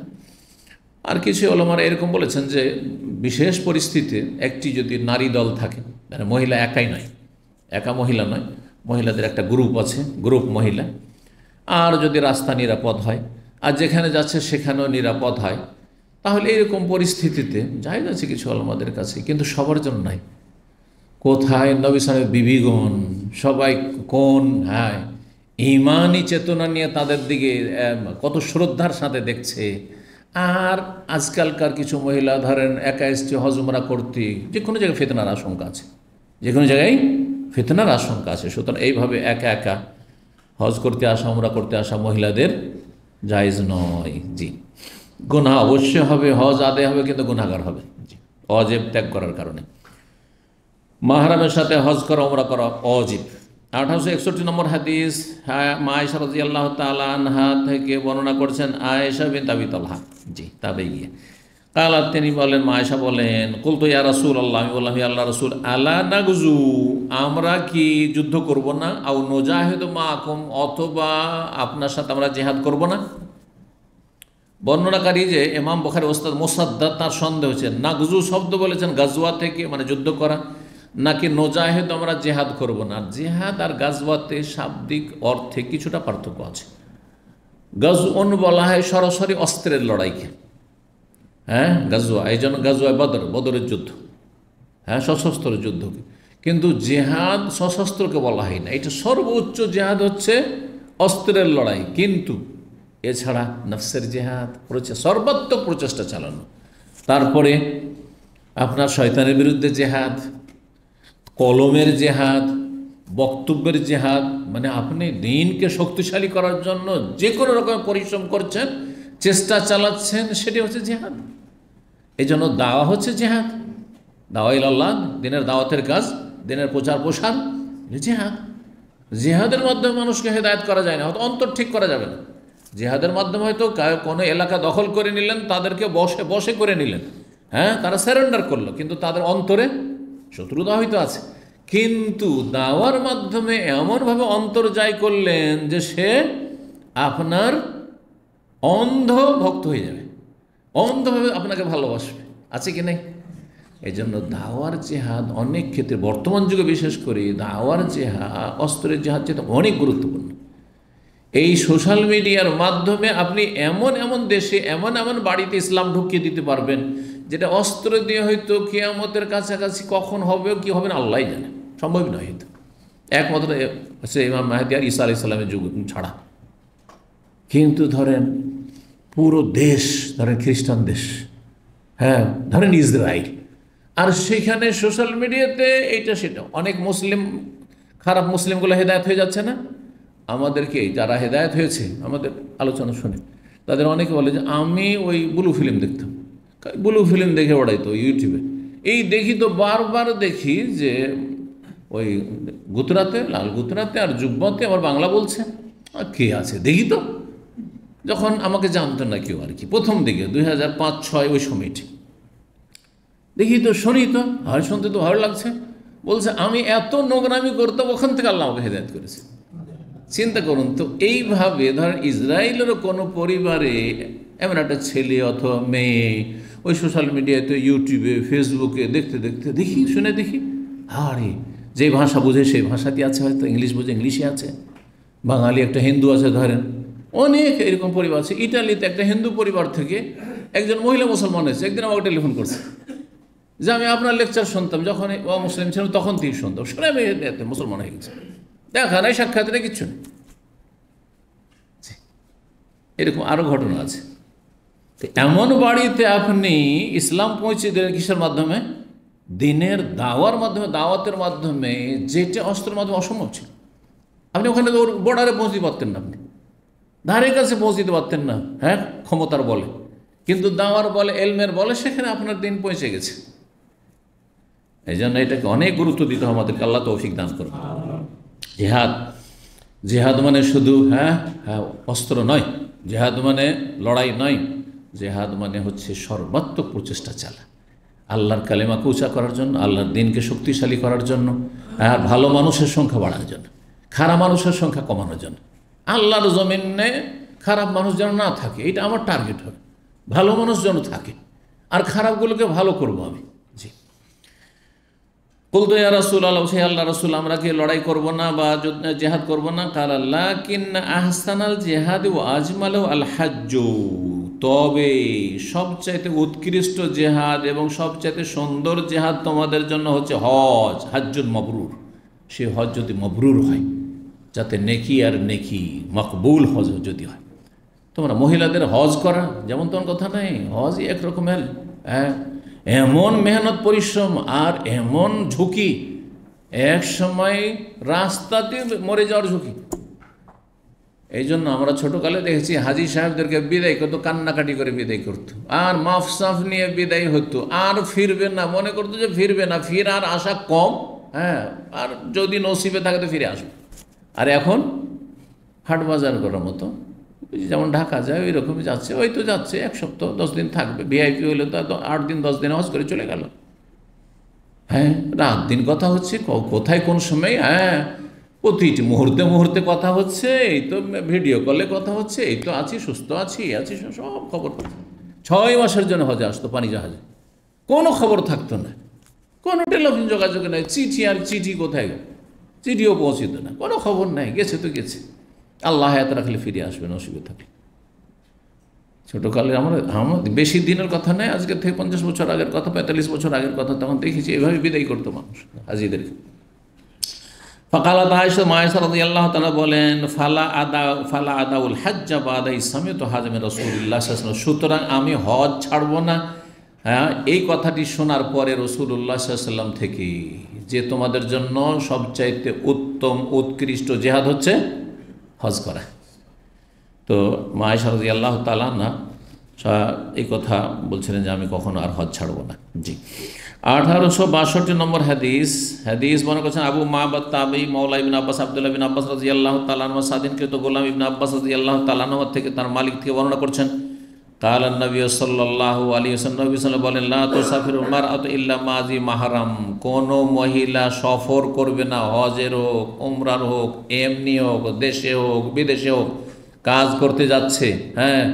আর কিছু অলমারা এরকম বলেছেন যে বিশেষ পরিস্থিতিতে একটি যদি নারী দল থাকে মানে মহিলা একাই নয় একা মহিলা নয় মহিলাদের একটা গ্রুপ আছে গ্রুপ মহিলা আর যদি রাস্তা নিরাপদ হয় আর যেখানে যাচ্ছে সেখানেও নিরাপদ হয় তাহলে এরকম পরিস্থিতিতে যাই আছে কিছু আলমাদের কাছে কিন্তু সবার জন্য নাই কোথায় নবী সাহেব বিবিগণ সবাই কোন হ্যাঁ ইমানই চেতনা নিয়ে তাদের দিকে কত শ্রদ্ধার সাথে দেখছে আর আজকালকার কিছু মহিলা ধরেন একা এসছে হজমরা করতে যে কোনো জায়গায় ফেতনার আশঙ্কা আছে যে কোনো জায়গায় ফেতনার আশঙ্কা আছে সুতরাং এইভাবে একা একা হজ করতে আসা আমরা করতে আসা মহিলাদের জায়জ নয় জি গোনা অবশ্যই হবে হজ আদায় হবে কিন্তু গুণাগার হবে অজেব ত্যাগ করার কারণে মাহারামের সাথে হজ করা ওমরা করা অজীব আঠারোশো একষট্টি নম্বর হাদিস হ্যাঁ, মায়েশা রাজি আল্লাহ তালহা থেকে বর্ণনা করছেন আয়েশা বিন তাবি তালহা জি তাবে গিয়ে কালা তিনি বলেন মায়েশা বলেন কুল তো ইয়া রাসুল আল্লাহ আমি বললাম আল্লাহ রসুল আলা নাগজু আমরা কি যুদ্ধ করব না আউ নজাহেদ মা আকম অথবা আপনার সাথে আমরা জেহাদ করব না বর্ণনাকারী যে এমাম বখারি ওস্তাদ মোসাদ্দাদ তার সন্দেহ হচ্ছে নাগজু শব্দ বলেছেন গাজওয়া থেকে মানে যুদ্ধ করা নাকি নোজাহেদ আমরা জেহাদ করব না জেহাদ আর গাজওয়াতে শাব্দিক অর্থে কিছুটা পার্থক্য আছে গাজওয়ন বলা হয় সরাসরি অস্ত্রের লড়াইকে হ্যাঁ গাজওয়া এই জন্য গাজওয়া বদর বদরের যুদ্ধ হ্যাঁ সশস্ত্র যুদ্ধকে কিন্তু জেহাদ সশস্ত্রকে বলা হয় না এটা সর্বোচ্চ জেহাদ হচ্ছে অস্ত্রের লড়াই কিন্তু এছাড়া নফসের জেহাদ প্রচেষ্টা সর্বাত্মক প্রচেষ্টা চালানো তারপরে আপনার শয়তানের বিরুদ্ধে জেহাদ কলমের জেহাদ বক্তব্যের জেহাদ মানে আপনি দিনকে শক্তিশালী করার জন্য যে কোনো রকম পরিশ্রম করছেন চেষ্টা চালাচ্ছেন সেটি হচ্ছে জেহাদ এই জন্য দাওয়া হচ্ছে জেহাদ দাওয়া আল্লাহ দিনের দাওয়াতের কাজ দিনের প্রচার প্রসার জেহাদ জেহাদের মাধ্যমে মানুষকে হেদায়ত করা যায় না অন্তর ঠিক করা যাবে না জেহাদের মাধ্যমে হয়তো কোনো এলাকা দখল করে নিলেন তাদেরকে বসে বসে করে নিলেন হ্যাঁ তারা সারেন্ডার করলো কিন্তু তাদের অন্তরে শত্রুতা হয়তো আছে কিন্তু দাওয়ার মাধ্যমে এমনভাবে অন্তর যাই করলেন যে সে আপনার অন্ধ ভক্ত হয়ে যাবে অন্ধভাবে আপনাকে ভালোবাসবে আছে কি নেই এই জন্য দাওয়ার জেহাদ অনেক ক্ষেত্রে বর্তমান যুগে বিশেষ করে দাওয়ার জেহাদ অস্ত্রের জেহাদ যেটা অনেক গুরুত্বপূর্ণ এই সোশ্যাল মিডিয়ার মাধ্যমে আপনি এমন এমন দেশে এমন এমন বাড়িতে ইসলাম ঢুকিয়ে দিতে পারবেন যেটা অস্ত্র দিয়ে হয়তো কেয়ামতের কাছাকাছি কখন হবে কি হবে না আল্লাহ জানে সম্ভব নয় হয়তো একমাত্র সে ইমাম মাহাদি আর ইসা আলি ইসলামের যুগ ছাড়া কিন্তু ধরেন পুরো দেশ ধরেন খ্রিস্টান দেশ হ্যাঁ ধরেন ইসরায়েল আর সেখানে সোশ্যাল মিডিয়াতে এইটা সেটা অনেক মুসলিম খারাপ মুসলিমগুলো হেদায়ত হয়ে যাচ্ছে না আমাদেরকে যারা হেদায়ত হয়েছে আমাদের আলোচনা শুনে তাদের অনেকে বলে যে আমি ওই ব্লু ফিল্ম দেখতাম ব্লু ফিল্ম দেখে ওড়াইতো ইউটিউবে এই দেখি তো বারবার দেখি যে ওই গুতরাতে লাল গুতরাতে আর যুব্বতে আবার বাংলা বলছে কে আছে দেখি তো যখন আমাকে জানতো না কেউ আর কি প্রথম দিকে দুই হাজার পাঁচ ছয় ওই সময়টি দেখি তো শুনি তো আর শুনতে তো ভালো লাগছে বলছে আমি এত নোংরামি করতাম ওখান থেকে আল্লাহ আমাকে হেদায়ত করেছে চিন্তা করুন তো এইভাবে ধরেন ইসরায়েলেরও কোনো পরিবারে এমন একটা ছেলে অথবা মেয়ে ওই সোশ্যাল মিডিয়াতে ইউটিউবে ফেসবুকে দেখতে দেখতে দেখি শুনে দেখি আরে যে ভাষা বোঝে সেই ভাষাতে আছে হয়তো ইংলিশ বোঝে ইংলিশে আছে বাঙালি একটা হিন্দু আছে ধরেন অনেক এরকম পরিবার আছে ইটালিতে একটা হিন্দু পরিবার থেকে একজন মহিলা মুসলমান এসেছে একদিন আমাকে টেলিফোন করছে যে আমি আপনার লেকচার শুনতাম যখন ও মুসলিম ছিলাম তখন তিনি শুনতাম শুনে আমি মুসলমান হয়ে গেছে দেখা সাক্ষাৎ রে কিচ্ছু এরকম আরো ঘটনা আছে এমন বাড়িতে আপনি ইসলাম পৌঁছে দিলেন কিসের মাধ্যমে দিনের দাওয়ার মাধ্যমে দাওয়াতের মাধ্যমে যেটা অস্ত্রের মাধ্যমে অসম্ভব ছিল আপনি ওখানে বর্ডারে পৌঁছতে পারতেন না আপনি ধারে কাছে পৌঁছতে পারতেন না হ্যাঁ ক্ষমতার বলে কিন্তু দাওয়ার বলে এলমের বলে সেখানে আপনার দিন পৌঁছে গেছে এই জন্য এটাকে অনেক গুরুত্ব দিতে হবে আমাদেরকে আল্লাহ তৌফিক দান করবে জেহাদ জেহাদ মানে শুধু হ্যাঁ হ্যাঁ অস্ত্র নয় জেহাদ মানে লড়াই নয় জেহাদ মানে হচ্ছে সর্বাত্মক প্রচেষ্টা চালা আল্লাহর কালেমাকে উঁচা করার জন্য আল্লাহর দিনকে শক্তিশালী করার জন্য আর ভালো মানুষের সংখ্যা বাড়ার জন্য খারাপ মানুষের সংখ্যা কমানোর জন্য আল্লাহর জমিনে খারাপ মানুষ যেন না থাকে এটা আমার টার্গেট হবে ভালো মানুষ যেন থাকে আর খারাপগুলোকে ভালো করবো আমি বলতো রাসুল আল্লাহ সে আল্লাহ রাসুল আমরা কি লড়াই করব না বা জেহাদ করব না কার আল্লাহ কিন আহসান আল জেহাদ ও আজমাল আল হাজ্য তবে সবচাইতে উৎকৃষ্ট জেহাদ এবং সবচাইতে সুন্দর জেহাদ তোমাদের জন্য হচ্ছে হজ হাজ্জুল মবরুর সে হজ যদি মবরুর হয় যাতে নেকি আর নেকি মকবুল হজ যদি হয় তোমরা মহিলাদের হজ করা যেমন তোমার কথা নাই হজই একরকমের হ্যাঁ এমন মেহনত পরিশ্রম আর এমন ঝুঁকি এক সময় রাস্তাতে মরে যাওয়ার ঝুঁকি এই জন্য আমরা ছোটোকালে দেখেছি হাজি সাহেবদেরকে বিদায় করতো কান্নাকাটি করে বিদায় করতো আর মাফ সাফ নিয়ে বিদায় হতো আর ফিরবে না মনে করতো যে ফিরবে না ফির আর আশা কম হ্যাঁ আর যদি নসিবে থাকে তো ফিরে আসবে আর এখন হাট বাজার করার মতো যেমন ঢাকা যায় ওই রকমই যাচ্ছে ওই তো যাচ্ছে এক সপ্তাহ দশ দিন থাকবে ভিআইপি হলে তো আট দিন দশ দিন হজ করে চলে গেল হ্যাঁ রাত দিন কথা হচ্ছে কোথায় কোন সময় হ্যাঁ প্রতিটি মুহূর্তে মুহূর্তে কথা হচ্ছে এই তো ভিডিও কলে কথা হচ্ছে এই তো আছি সুস্থ আছি আছি সব খবর ছয় মাসের জন্য হজে আসতো পানি জাহাজে কোনো খবর থাকতো না কোনো টেলিফোন যোগাযোগ নাই চিঠি আর চিঠি কোথায় চিঠিও পৌঁছিত না কোনো খবর নাই গেছে তো গেছে আল্লাহ হায়াত রাখলে ফিরে আসবেন অসুবিধা থাকলে ছোটোকালে আমরা আমাদের বেশি দিনের কথা নয় আজকে থেকে পঞ্চাশ বছর আগের কথা পঁয়তাল্লিশ বছর আগের কথা তখন দেখেছি এভাবে বিদায় করতো মানুষ আজিদের ফকালা আল্লাহ তালা বলেন ফালা আদা ফালা আদাউল হাজ্জা বা আদা ইসলামে তো হাজমে রসুল্লাহ সুতরাং আমি হজ ছাড়ব না হ্যাঁ এই কথাটি শোনার পরে রসুল্লাহ সাল্লাম থেকে যে তোমাদের জন্য সবচাইতে উত্তম উৎকৃষ্ট জেহাদ হচ্ছে হজ করা তো মাশাআল্লাহ তাআলা না এই কথা বলছিলেন যে আমি কখনো আর হজ ছাড়ব না জি 1862 নম্বর হাদিস হাদিস বনা করছেন আবু মা বা ตะ বাই মাওলানা ইবনে আব্বাস আব্দুল্লাহ ইবনে আব্বাস রাদিয়াল্লাহু তাআলা নবা সাদিন কে তো গোলাম ইবনে আব্বাস রাদিয়াল্লাহু তাআলা নবা থেকে তার মালিককে বর্ণনা করছেন তাহলে নবী সাল্লাহ আলী নবী সাল্লাম বলেন তো সাফির উমার আত ইল্লা মাজি মাহারাম কোনো মহিলা সফর করবে না হজের হোক উমরার হোক এমনি হোক দেশে হোক বিদেশে হোক কাজ করতে যাচ্ছে হ্যাঁ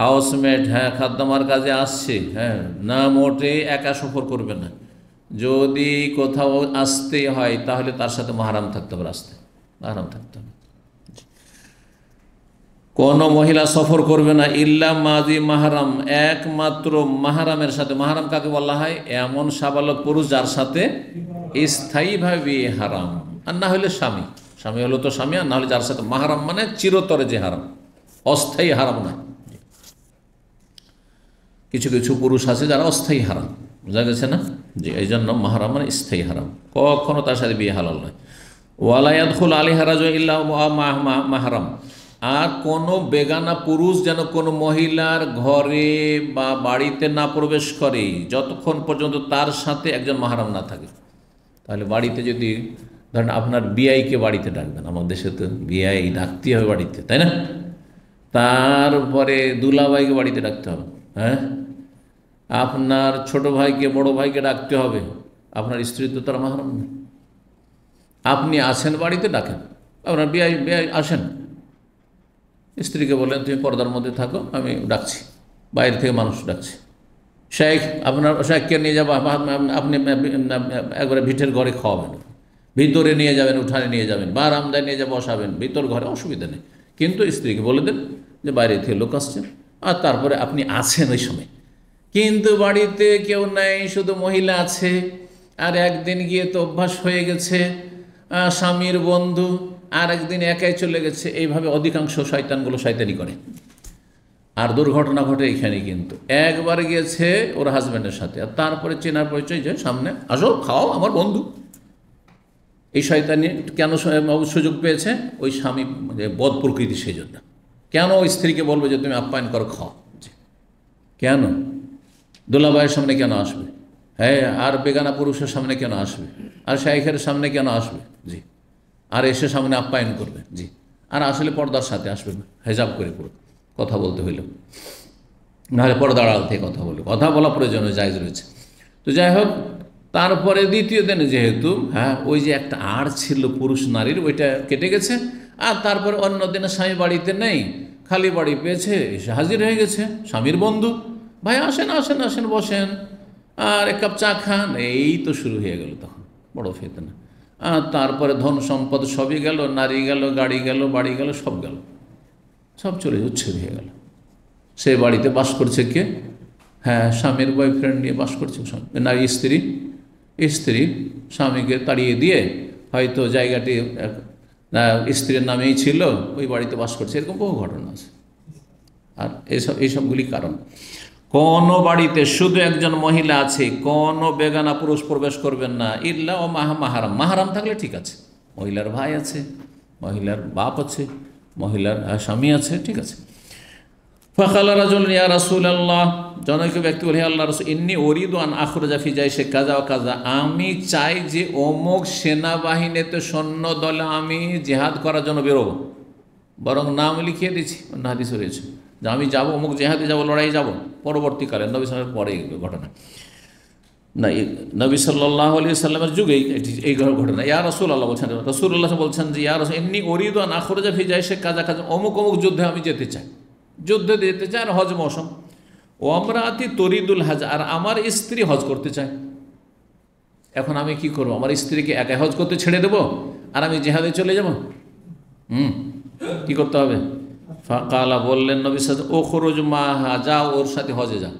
হাউসমেট হ্যাঁ খাদ্যমার কাজে আসছে হ্যাঁ না মোটে একা সফর করবে না যদি কোথাও আসতে হয় তাহলে তার সাথে মাহারাম থাকতে হবে আসতে মাহারাম থাকতে হবে কোন মহিলা সফর করবে না ইল্লা মাজি মাহারাম একমাত্র মাহারামের সাথে মাহারাম কাকে বলা হয় এমন সাবালক পুরুষ যার সাথে স্থায়ীভাবে বিয়ে হারাম আর না হলে স্বামী স্বামী হলো তো স্বামী আর না হলে যার সাথে মাহারাম মানে চিরতরে যে হারাম অস্থায়ী হারাম না কিছু কিছু পুরুষ আছে যারা অস্থায়ী হারাম বোঝা গেছে না যে এই জন্য মাহারাম মানে স্থায়ী হারাম কখনো তার সাথে বিয়ে হালাল নয় ওয়ালায়াত আলী হারাজ ইল্লা মাহারাম আর কোনো বেগানা পুরুষ যেন কোনো মহিলার ঘরে বা বাড়িতে না প্রবেশ করে যতক্ষণ পর্যন্ত তার সাথে একজন মাহারাম না থাকে তাহলে বাড়িতে যদি ধরেন আপনার বিআইকে বাড়িতে ডাকবেন আমার দেশে তো বিআই ডাকতে হবে বাড়িতে তাই না তারপরে দুলাভাইকে বাড়িতে ডাকতে হবে হ্যাঁ আপনার ছোট ভাইকে বড় ভাইকে ডাকতে হবে আপনার স্ত্রী তো তার মাহারাম নেই আপনি আসেন বাড়িতে ডাকেন আপনার বিআই বিআই আসেন স্ত্রীকে বললেন তুমি পর্দার মধ্যে থাকো আমি ডাকছি বাইরে থেকে মানুষ ডাকছি শেখ আপনার শেখকে নিয়ে যাবো আপনি একবারে ভিটের ঘরে খাওয়াবেন ভিতরে নিয়ে যাবেন উঠানে নিয়ে যাবেন বা রামদায় নিয়ে যাবো বসাবেন ভিতর ঘরে অসুবিধা নেই কিন্তু স্ত্রীকে বলে দেন যে বাইরে থেকে লোক আসছেন আর তারপরে আপনি আছেন ওই সময় কিন্তু বাড়িতে কেউ নাই শুধু মহিলা আছে আর একদিন গিয়ে তো অভ্যাস হয়ে গেছে স্বামীর বন্ধু আর একদিন একাই চলে গেছে এইভাবে অধিকাংশ শয়তানগুলো শয়তানি করে আর দুর্ঘটনা ঘটে এখানে কিন্তু একবার গিয়েছে ওর হাজব্যান্ডের সাথে আর তারপরে চেনার পরিচয় যে সামনে আসো খাও আমার বন্ধু এই শয়তানি কেন সুযোগ পেয়েছে ওই স্বামী বধ প্রকৃতি সেই জন্য কেন ওই স্ত্রীকে বলবে যে তুমি আপ্যায়ন করো খাও কেন দোলাবাইয়ের সামনে কেন আসবে হ্যাঁ আর বেগানা পুরুষের সামনে কেন আসবে আর শাইখের সামনে কেন আসবে জি আর এসে সামনে আপ্যায়ন করবে জি আর আসলে পর্দার সাথে আসবে না হেজাব করে পুরো কথা বলতে হইল নাহলে পর্দার আড়াল থেকে কথা বলবে কথা বলা প্রয়োজনীয় জায়জ রয়েছে তো যাই হোক তারপরে দ্বিতীয় দিনে যেহেতু হ্যাঁ ওই যে একটা আর ছিল পুরুষ নারীর ওইটা কেটে গেছে আর তারপরে অন্য দিনে স্বামী বাড়িতে নেই খালি বাড়ি পেয়েছে এসে হাজির হয়ে গেছে স্বামীর বন্ধু ভাই আসেন আসেন আসেন বসেন আর এক কাপ চা খান এই তো শুরু হয়ে গেল তখন বড় ফেতনা তারপরে ধন সম্পদ সবই গেল নারী গেল গাড়ি গেল বাড়ি গেল সব গেল সব চলে যাচ্ছে হয়ে গেল সে বাড়িতে বাস করছে কে হ্যাঁ স্বামীর বয়ফ্রেন্ড নিয়ে বাস করছে নারী স্ত্রী স্ত্রী স্বামীকে তাড়িয়ে দিয়ে হয়তো জায়গাটি স্ত্রীর নামেই ছিল ওই বাড়িতে বাস করছে এরকম বহু ঘটনা আছে আর এইসব এইসবগুলি কারণ কোন বাড়িতে শুধু একজন মহিলা আছে কোন বেগানা পুরুষ প্রবেশ করবেন না ইল্লা ও মাহা মাহারাম মাহারাম থাকলে ঠিক আছে মহিলার ভাই আছে মহিলার বাপ আছে মহিলার স্বামী আছে ঠিক আছে ফখাল রাজুল ইয়া রাসুল আল্লাহ জনক ব্যক্তি বলে আল্লাহ রসুল ইন্নি ওরিদান জাফি যাই সে কাজা ও কাজা আমি চাই যে অমুক সেনাবাহিনীতে সৈন্য দলে আমি জেহাদ করার জন্য বেরোবো বরং নাম লিখিয়ে দিচ্ছি অন্য হাদিস রয়েছে যে আমি যাবো অমুক জেহাদে যাবো লড়াই যাবো পরবর্তীকালে নবী সালের পরে ঘটনা না নবী সাল্লাহ আলী সাল্লামের যুগেই এই ঘটনা ইয়া রসুল আল্লাহ বলছেন রসুল আল্লাহ বলছেন যে ইয়া রসুল এমনি অরিদ না খরচা যা ফিজায় সে কাজা কাজ অমুক অমুক যুদ্ধে আমি যেতে চাই যুদ্ধে যেতে চাই আর হজ মৌসুম ও আমরা আতি তরিদুল হাজ আর আমার স্ত্রী হজ করতে চায় এখন আমি কি করব আমার স্ত্রীকে একাই হজ করতে ছেড়ে দেবো আর আমি জেহাদে চলে যাব হুম কী করতে হবে ফাঁকালা বললেন নবী সাদ ও মা মাহা যা ওর সাথে হজে যা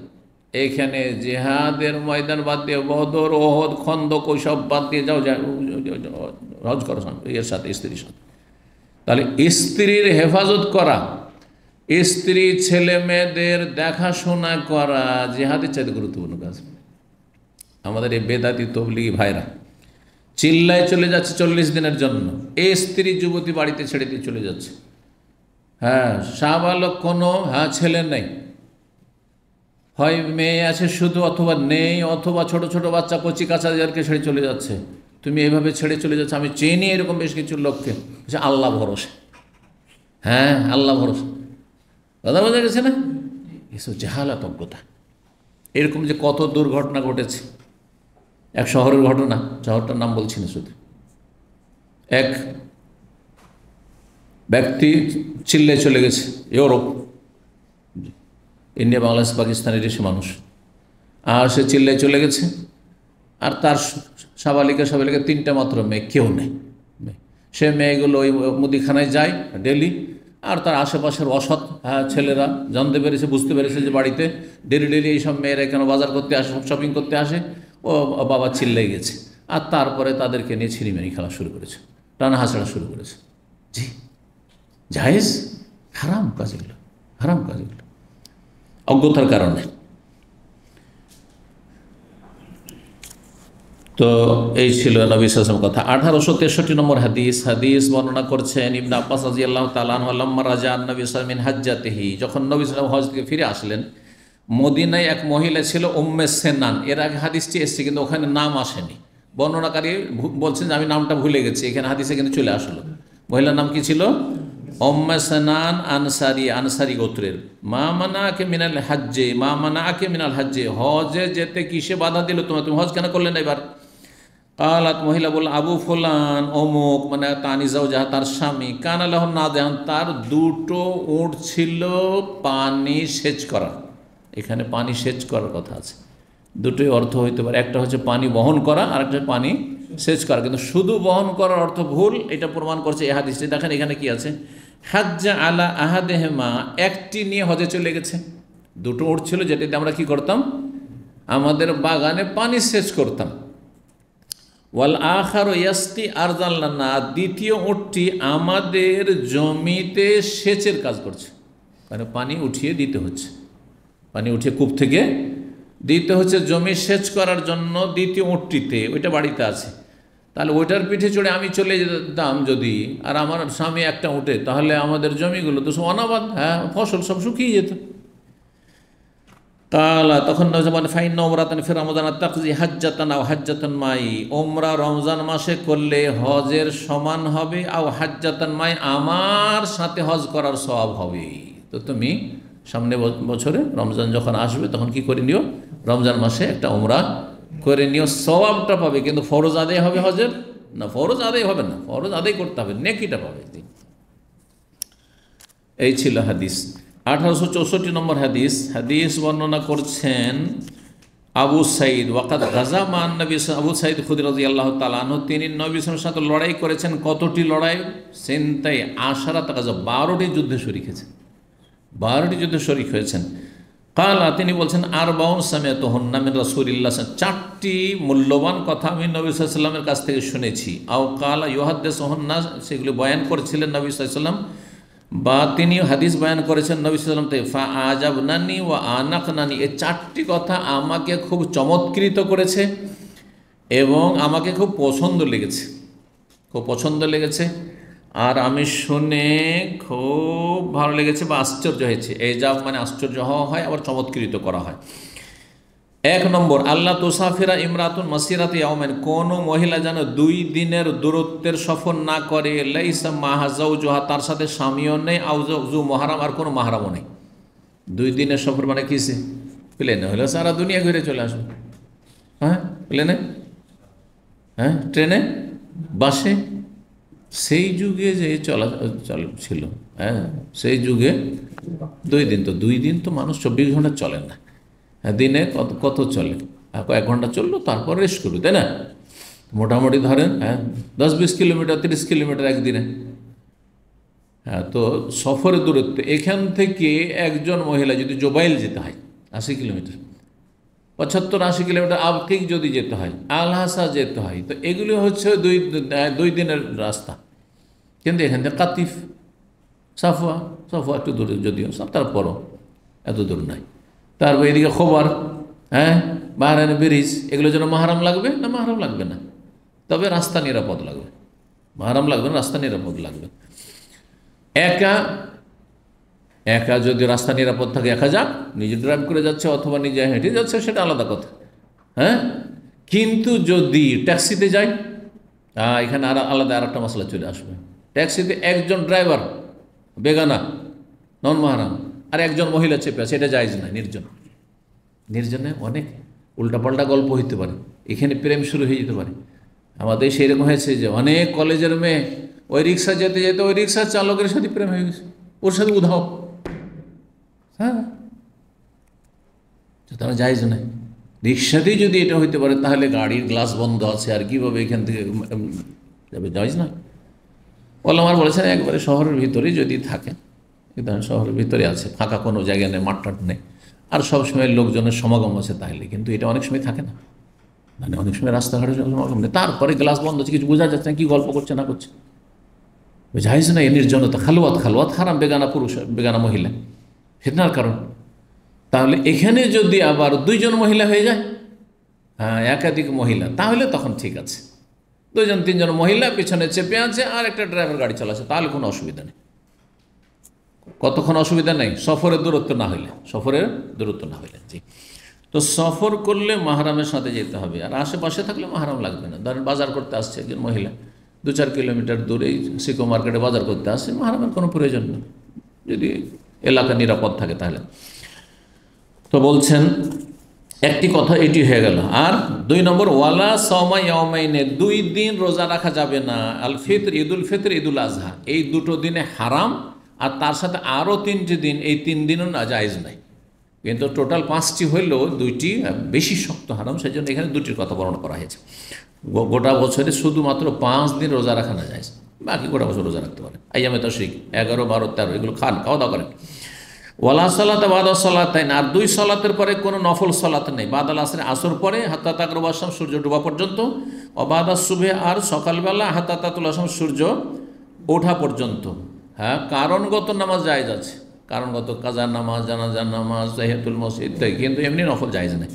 এখানে জেহাদের ময়দান বাদ দিয়ে বদর ওহদ খন্দক ওইসব বাদ দিয়ে যাও হজ করো এর সাথে স্ত্রীর সাথে তাহলে স্ত্রীর হেফাজত করা স্ত্রী ছেলে মেয়েদের দেখাশোনা করা জেহাদের চাইতে গুরুত্বপূর্ণ কাজ আমাদের এই বেদাতি তবলিগি ভাইরা চিল্লায় চলে যাচ্ছে চল্লিশ দিনের জন্য এই স্ত্রী যুবতী বাড়িতে ছেড়ে দিয়ে চলে যাচ্ছে হ্যাঁ সাবালক কোনো হ্যাঁ ছেলে নেই হয় মেয়ে আছে শুধু অথবা নেই অথবা ছোট ছোট বাচ্চা কচি কাঁচা যাদেরকে ছেড়ে চলে যাচ্ছে তুমি এভাবে ছেড়ে চলে যাচ্ছ আমি চিনি এরকম বেশ কিছু লোককে সে আল্লাহ ভরসে হ্যাঁ আল্লাহ ভরসা দাদা বোঝা গেছে না এসব জেহালাতজ্ঞতা এরকম যে কত দুর্ঘটনা ঘটেছে এক শহরের ঘটনা শহরটার নাম বলছি না শুধু এক ব্যক্তি চিল্লে চলে গেছে ইউরোপ ইন্ডিয়া বাংলাদেশ পাকিস্তানের সে মানুষ আর সে চিল্লে চলে গেছে আর তার সাবালিকা সাবালিকা তিনটা মাত্র মেয়ে কেউ নেই সে মেয়েগুলো ওই মুদিখানায় যায় ডেলি আর তার আশেপাশের অসৎ হ্যাঁ, ছেলেরা জানতে পেরেছে বুঝতে পেরেছে যে বাড়িতে ডেলি ডেলি এইসব মেয়েরা কেন বাজার করতে আসে শপিং করতে আসে ও বাবা চিল্লে গেছে আর তারপরে তাদেরকে নিয়ে ছিনিমিনি খেলা শুরু করেছে টানা হাসড়া শুরু করেছে জি জাহেজ হারাম কাজ এগুলো হারাম কাজ এগুলো অজ্ঞতার কারণে তো এই ছিল নবী সাসম কথা আঠারোশো তেষট্টি নম্বর হাদিস হাদিস বর্ণনা করছেন ইবন আব্বাস আজি আল্লাহ তালাম্মা রাজা নবী সালামিন হাজ্জাতেহি যখন নবী সালাম হজ থেকে ফিরে আসলেন মদিনায় এক মহিলা ছিল উম্মে সেনান এর আগে হাদিসটি এসছে কিন্তু ওখানে নাম আসেনি বর্ণনাকারী বলছেন যে আমি নামটা ভুলে গেছি এখানে হাদিসে কিন্তু চলে আসলো মহিলার নাম কি ছিল অম্মাসানান আনসারি আনসারি গোত্রের মা মানাকে মিনাল হাজ্জে মা মানাকে মিনাল হাজ্জে হজে যেতে কিসে বাধা দিল তোমার তুমি হজ কেন করলে না এবার কালাত মহিলা বলল আবু ফোলান অমুক মানে তানিজাও যাহা তার স্বামী কান আল্লাহ না দেহান তার দুটো উঁট ছিল পানি সেচ করা এখানে পানি সেচ করার কথা আছে দুটোই অর্থ হইতে পারে একটা হচ্ছে পানি বহন করা আর একটা পানি সেচ করা কিন্তু শুধু বহন করার অর্থ ভুল এটা প্রমাণ করছে এ হাদিসে দেখেন এখানে কি আছে হাজ্জা আলা আহাদেহেমা একটি নিয়ে হজে চলে গেছে দুটো উঠ ছিল যেটাতে আমরা কি করতাম আমাদের বাগানে পানি সেচ করতাম ওয়াল আহার ইয়াস্তি আর জানলানা দ্বিতীয় উঠটি আমাদের জমিতে সেচের কাজ করছে মানে পানি উঠিয়ে দিতে হচ্ছে পানি উঠিয়ে কূপ থেকে দিতে হচ্ছে জমি সেচ করার জন্য দ্বিতীয় উঠটিতে ওইটা বাড়িতে আছে তাহলে ওইটার পিঠে চড়ে আমি চলে যেতাম যদি আর আমার স্বামী একটা উঠে তাহলে আমাদের জমিগুলো তো সব অনাবাদ হ্যাঁ ফসল সব শুকিয়ে যেত কালা তখন মানে ফাইন ওমরাতান ফের রমজান তাকজি হাজ্জাতন আও হাজ্জাতন মাই ওমরা রমজান মাসে করলে হজের সমান হবে আও হাজ্জাতন মাই আমার সাথে হজ করার স্বভাব হবে তো তুমি সামনে বছরে রমজান যখন আসবে তখন কি করে নিও রমজান মাসে একটা ওমরা করে নিও সবাবটা পাবে কিন্তু ফরজ আদায় হবে হজের না ফরজ আদায় হবে না ফরজ আদায় করতে হবে নেকিটা পাবে এই ছিল হাদিস আঠারোশো চৌষট্টি নম্বর হাদিস হাদিস বর্ণনা করছেন আবু সাইদ ওয়াকাত গাজা মান নবী আবু সাইদ খুদরাজি আল্লাহ তালান তিনি নবী নবীর সাথে লড়াই করেছেন কতটি লড়াই সেন্তাই আশারাত গাজা বারোটি যুদ্ধে শরিক হয়েছেন বারোটি যুদ্ধে শরিক হয়েছেন কালা তিনি বলছেন আর বাউন সামে নামে রাসুলিল্লা চারটি মূল্যবান কথা আমি নবী সাল্লামের কাছ থেকে শুনেছি আও কালা ইহাদ্দে সোহন্না সেগুলি বয়ান করেছিলেন নবী সাল্লাম বা তিনি হাদিস বয়ান করেছেন নবী সাল্লাম তে ফা আজাব নানি ও আনাক নানি এই চারটি কথা আমাকে খুব চমৎকৃত করেছে এবং আমাকে খুব পছন্দ লেগেছে খুব পছন্দ লেগেছে আর আমি শুনে খুব ভালো লেগেছে বা আশ্চর্য হয়েছে এই যা মানে আশ্চর্য হওয়া হয় আবার চমৎকৃত করা হয় এক নম্বর আল্লাহ তুসাফিরা ইমরাতুন মাসিরাত ইয়াউমেন কোন মহিলা যেন দুই দিনের দূরত্বের সফর না করে লাইসা মাহাজাউ জোহা তার সাথে স্বামীও নেই আউজু মহারাম আর কোনো মাহারামও নেই দুই দিনের সফর মানে কিসে প্লেনে হলে সারা দুনিয়া ঘুরে চলে আসুন হ্যাঁ প্লেনে হ্যাঁ ট্রেনে বাসে সেই যুগে যে চলা ছিল হ্যাঁ সেই যুগে দুই দিন তো দুই দিন তো মানুষ চব্বিশ ঘন্টা চলে না হ্যাঁ, দিনে কত কত চলে এক ঘন্টা চললো তারপর রেস্ট করবে তাই না মোটামুটি ধরেন হ্যাঁ দশ বিশ কিলোমিটার তিরিশ কিলোমিটার একদিনে হ্যাঁ তো সফরের দূরত্ব এখান থেকে একজন মহিলা যদি জোবাইল যেতে হয় আশি কিলোমিটার পঁচাত্তর আশি কিলোমিটার আবকিক যদি যেতে হয় আলহাসা যেতে হয় তো এগুলি হচ্ছে দুই দুই দিনের রাস্তা কিন্তু এখান থেকে কাতিফ সাফুয়া সাফুয়া একটু দূরে যদিও তারপরও এত দূর নাই তারপর এদিকে খবর হ্যাঁ বাহারান ব্রিজ এগুলোর জন্য মাহারাম লাগবে না মাহারাম লাগবে না তবে রাস্তা নিরাপদ লাগবে মাহারাম লাগবে না রাস্তা নিরাপদ লাগবে একা একা যদি রাস্তা নিরাপদ থাকে একা যাক নিজে ড্রাইভ করে যাচ্ছে অথবা নিজে হেঁটে যাচ্ছে সেটা আলাদা কথা হ্যাঁ কিন্তু যদি ট্যাক্সিতে যাই এখানে আর আলাদা আর একটা মশলা চলে আসবে ট্যাক্সিতে একজন ড্রাইভার বেগানা নন মহারাম আর একজন মহিলা চেপে আছে এটা যাইজ না নির্জন নির্জনে অনেক উল্টাপাল্টা গল্প হইতে পারে এখানে প্রেম শুরু হয়ে যেতে পারে আমাদের সেরকম হয়েছে যে অনেক কলেজের মেয়ে ওই রিক্সা যেতে যেতে ওই রিক্সার চালকের সাথে প্রেম হয়ে গেছে ওর সাথে উধাও হ্যাঁ তারা যাইজ নাই রিক্সাতেই যদি এটা হইতে পারে তাহলে গাড়ির গ্লাস বন্ধ আছে আর কীভাবে এখান থেকে যাবে যাইজ না আমার বলেছেন একবারে শহরের ভিতরে যদি থাকেন শহরের ভিতরে আছে ফাঁকা কোনো জায়গা নেই মাঠটাট নেই আর সবসময় লোকজনের সমাগম আছে তাহলে কিন্তু এটা অনেক সময় থাকে না মানে অনেক সময় রাস্তাঘাটে সমাগম নেই তারপরে গ্লাস বন্ধ আছে কিছু বোঝা যাচ্ছে না কী গল্প করছে না করছে জাহিজ না এ নির্জনতা খালোয়াত খালুয়াত হারাম বেগানা পুরুষ বেগানা মহিলা ফিতনার কারণ তাহলে এখানে যদি আবার দুইজন মহিলা হয়ে যায় হ্যাঁ একাধিক মহিলা তাহলে তখন ঠিক আছে দুজন তিনজন মহিলা পিছনে চেপে আছে আর একটা ড্রাইভার গাড়ি চালাচ্ছে তাহলে কোনো অসুবিধা নেই কতক্ষণ অসুবিধা নেই সফরের দূরত্ব না হইলে সফরের দূরত্ব না হইলে জি তো সফর করলে মাহারামের সাথে যেতে হবে আর আশেপাশে থাকলে মাহারাম লাগবে না ধরেন বাজার করতে আসছে একজন মহিলা দু চার কিলোমিটার দূরেই সিকো মার্কেটে বাজার করতে আসছে মাহারামের কোনো প্রয়োজন নেই যদি এলাকা নিরাপদ থাকে তাহলে তো বলছেন
একটি কথা এটি হয়ে গেল আর
দুই নম্বর ওয়ালা সৌমা দুই দিন রোজা রাখা যাবে না আল ফিতর ঈদুল ফিতর ঈদুল আজহা এই দুটো দিনে হারাম আর তার সাথে আরও তিনটি দিন এই তিন দিনও না জায়জ নাই কিন্তু টোটাল পাঁচটি হইলেও দুইটি বেশি শক্ত হারাম সেই জন্য এখানে দুটির কথা বর্ণনা করা হয়েছে গোটা বছরে শুধুমাত্র পাঁচ দিন রোজা রাখা না যায় বাকি গোটা বছর রোজা রাখতে পারে আইয়ামে তশরিক এগারো বারো তেরো এগুলো খান খাওয়া দাওয়া করেন ওয়ালা সালাত বাদ সালাত তাই না আর দুই সালাতের পরে কোনো নফল সালাত নেই বাদাল আসরে আসর পরে হাতা তাকর আসাম সূর্য ডোবা পর্যন্ত অবাদা শুভে আর সকালবেলা হাতা তাতুল আসাম সূর্য ওঠা পর্যন্ত হ্যাঁ কারণগত নামাজ জায়জ আছে কারণগত কাজার নামাজ জানাজার নামাজ জাহেদুল মসজিদ কিন্তু এমনি নফল জায়জ নেই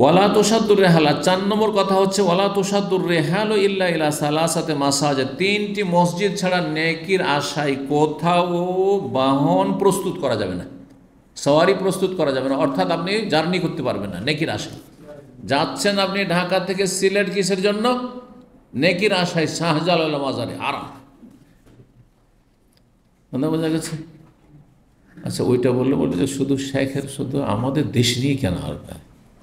ওয়ালা তোষাদুর রেহালা চার নম্বর কথা হচ্ছে ওয়ালা তোষাদুর রেহাল ইল্লা ইলা সাথে মাসাজে তিনটি মসজিদ ছাড়া নেকির আশায় কোথাও বাহন প্রস্তুত করা যাবে না সওয়ারি প্রস্তুত করা যাবে না অর্থাৎ আপনি জার্নি করতে পারবেন না নেকির আশায় যাচ্ছেন আপনি ঢাকা থেকে সিলেট কিসের জন্য নেকির আশায় শাহজালাল মাজারে আরাম বোঝা গেছে আচ্ছা ওইটা বললে বলতে যে শুধু শেখের শুধু আমাদের দেশ নিয়ে কেন আর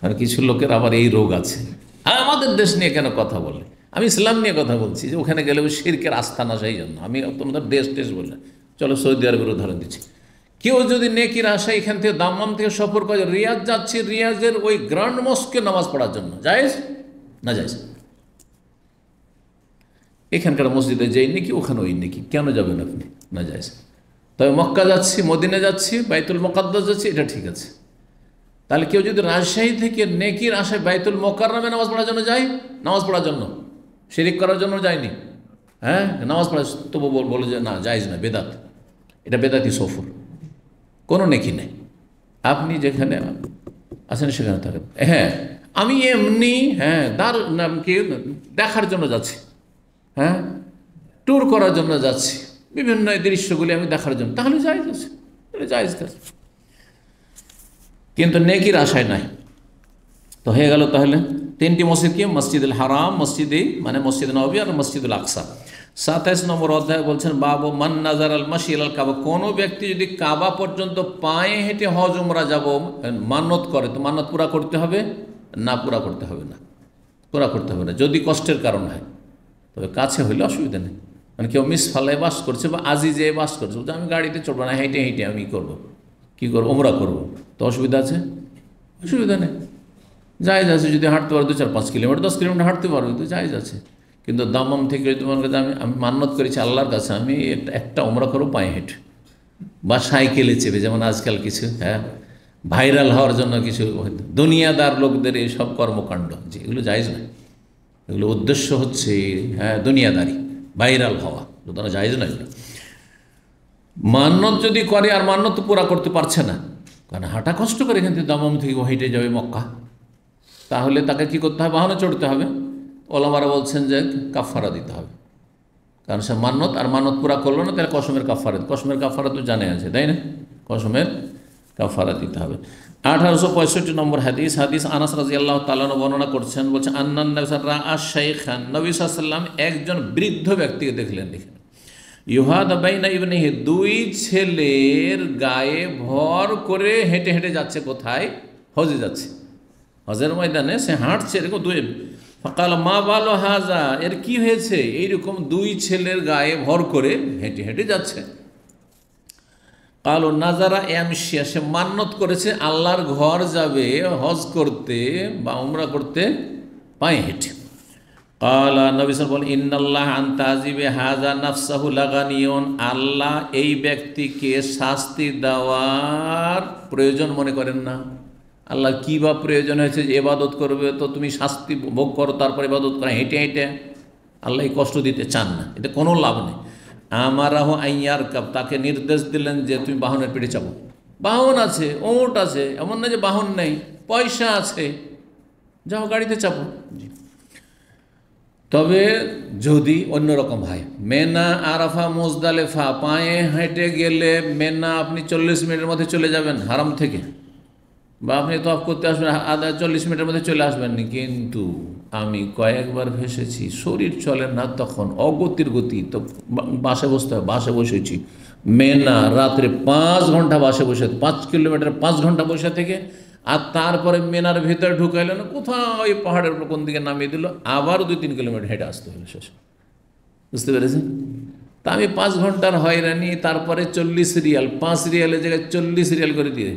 আর কিছু লোকের আবার এই রোগ আছে হ্যাঁ আমাদের দেশ নিয়ে কেন কথা বলে আমি ইসলাম নিয়ে কথা বলছি যে ওখানে গেলে ওই সিরকের আস্থা না সেই জন্য আমি তোমাদের দেশ টেস বললাম চলো সৌদি আরবের উদাহরণ দিচ্ছি কেউ যদি নেকির আশা এখান থেকে দাম্মাম থেকে সফর করে রিয়াজ যাচ্ছে রিয়াজের ওই গ্রান্ড মস্কে নামাজ পড়ার জন্য জায়েজ না জায়েজ এখানকার মসজিদে যেই নাকি ওখানে ওই নাকি কেন যাবেন আপনি না যাইছে তবে মক্কা যাচ্ছি মদিনা যাচ্ছি বাইতুল মোকাদ্দাস যাচ্ছি এটা ঠিক আছে তাহলে কেউ যদি রাজশাহী থেকে নেকির আসে বাইতুল মোকাররামে নামাজ পড়ার জন্য যায় নামাজ পড়ার জন্য শিরিক করার জন্য যায়নি হ্যাঁ নামাজ পড়া তবু বলে যে না যাইজ না বেদাত এটা বেদাতি সফর কোনো নেকি নেই আপনি যেখানে আছেন সেখানে থাকেন হ্যাঁ আমি এমনি হ্যাঁ তার কি দেখার জন্য যাচ্ছি হ্যাঁ ট্যুর করার জন্য যাচ্ছি বিভিন্ন দৃশ্যগুলি আমি দেখার জন্য তাহলে যাইজ আছে তাহলে যাইজ আছে কিন্তু নেকির আশায় নাই তো হয়ে গেল তাহলে তিনটি মসজিদ কি মসজিদুল হারাম মসজিদে মানে মসজিদ নবী আর মসজিদুল আকসা সাতাইশ নম্বর অধ্যায় বলছেন বাবু মান নাজার আল মাসির আল কাবা কোনো ব্যক্তি যদি কাবা পর্যন্ত পায়ে হেঁটে হজ উমরা যাব মান্নত করে তো মান্নত পুরা করতে হবে না পুরা করতে হবে না পুরা করতে হবে না যদি কষ্টের কারণ হয় তবে কাছে হইলে অসুবিধা নেই মানে কেউ মিস ফালায় বাস করছে বা আজিজে বাস করছে আমি গাড়িতে চড়বো না হেঁটে হেঁটে আমি করবো কী করবো ওমরা করবো তো অসুবিধা আছে অসুবিধা নেই জায়জ আছে যদি হাঁটতে পারো দু চার পাঁচ কিলোমিটার দশ কিলোমিটার হাঁটতে পারবে তো জায়জ আছে কিন্তু দামম থেকে যদি তোমার কাছে আমি আমি মান্যত করেছি আল্লাহর কাছে আমি একটা ওমরা করবো পায়ে হেঁট বা সাইকেলে চেপে যেমন আজকাল কিছু হ্যাঁ ভাইরাল হওয়ার জন্য কিছু দুনিয়াদার লোকদের এইসব কর্মকাণ্ড যে এগুলো জায়জ নয় এগুলো উদ্দেশ্য হচ্ছে হ্যাঁ দুনিয়াদারি ভাইরাল হওয়া তারা জায়জ নয় এগুলো মান্নত যদি করে আর মান্নত পুরা করতে পারছে না কারণ হাঁটা কষ্ট করে এখান থেকে দমম থেকে হেঁটে যাবে মক্কা তাহলে তাকে কি করতে হবে বাহনে চড়তে হবে ওলামারা বলছেন যে কাফারা দিতে হবে কারণ সে মান্নত আর মান্নত পুরা করলো না তাহলে কসমের কাফারা কসমের কাফারা তো জানে আছে তাই না কসমের কাফারা দিতে হবে আঠারোশো পঁয়ষট্টি নম্বর হাদিস হাদিস আনাস রাজি আল্লাহ তালন বর্ণনা করছেন বলছে খান নবী সাল্লাম একজন বৃদ্ধ ব্যক্তিকে দেখলেন দেখেন ইউহাদাবাইনা ইবনিহি দুই ছেলের গায়ে ভর করে হেঁটে হেঁটে যাচ্ছে কোথায় হজে যাচ্ছে হজের ময়দানে সে হাঁটছে এরকম দুই ফকাল মা বালো হাজা এর কি হয়েছে এইরকম দুই ছেলের গায়ে ভর করে হেঁটে হেঁটে যাচ্ছে কালো নাজারা এমশিয়া সে মান্নত করেছে আল্লাহর ঘর যাবে হজ করতে বা উমরা করতে পায়ে হেঁটে কাল নবিসন বল ইন্নাল্লাহ আন্তাজিবে হাজা নাফসাহু লাগানিয়ন আল্লাহ এই ব্যক্তিকে শাস্তি দেওয়ার প্রয়োজন মনে করেন না আল্লাহ কী বা প্রয়োজন হয়েছে যে এবাদত করবে তো তুমি শাস্তি ভোগ করো তারপর ইবাদত করো হেঁটে হেঁটে আল্লাহ কষ্ট দিতে চান না এতে কোনো লাভ নেই আমারাহ আইয়ার কাপ তাকে নির্দেশ দিলেন যে তুমি বাহনের পিঠে চাপো বাহন আছে ওট আছে এমন না যে বাহন নেই পয়সা আছে যাও গাড়িতে চাপো জি তবে যদি অন্যরকম হয় মেনা আরাফা মোজদালেফা পায়ে হেঁটে গেলে মেনা আপনি চল্লিশ মিনিটের মধ্যে চলে যাবেন হারাম থেকে বা আপনি তফ করতে আসবেন আধা চল্লিশ মিনিটের মধ্যে চলে আসবেন না কিন্তু আমি কয়েকবার ভেসেছি শরীর চলে না তখন অগতির গতি তো বাসে বসতে হয় বাসে বসেছি মেনা রাত্রে পাঁচ ঘন্টা বাসে বসে পাঁচ কিলোমিটার পাঁচ ঘন্টা বসে থেকে আর তারপরে মেনার ভেতরে না কোথাও ওই পাহাড়ের উপর কোন দিকে নামিয়ে দিল আবার দুই তিন কিলোমিটার হেঁটে আসতে হলো শেষ বুঝতে পেরেছেন তা আমি পাঁচ ঘন্টার হয়রানি তারপরে চল্লিশ রিয়াল পাঁচ রিয়ালের জায়গায় চল্লিশ রিয়াল করে দিয়ে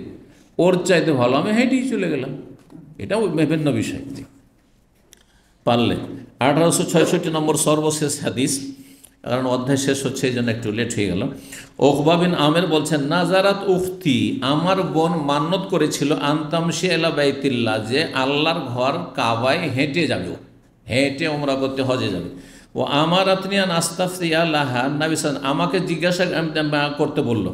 ওর চাইতে ভালো আমি হেঁটেই চলে গেলাম এটাও বিভিন্ন বিষয় পারলে আঠারোশো ছয়ষট্টি নম্বর সর্বশেষ হাদিস কারণ অধ্যায় শেষ হচ্ছে এই জন্য একটু লেট হয়ে গেল ওখবা বিন আমের বলছেন নাজারাত উফতি আমার বোন মান্নত করেছিল আন্তামশি এলা বাইতিল্লা যে আল্লাহর ঘর কাবায় হেঁটে যাবে হেঁটে ওমরা করতে হজে যাবে ও আমার আতনিয়া নাস্তাফিয়া লাহা নাবিস আমাকে জিজ্ঞাসা করতে বলল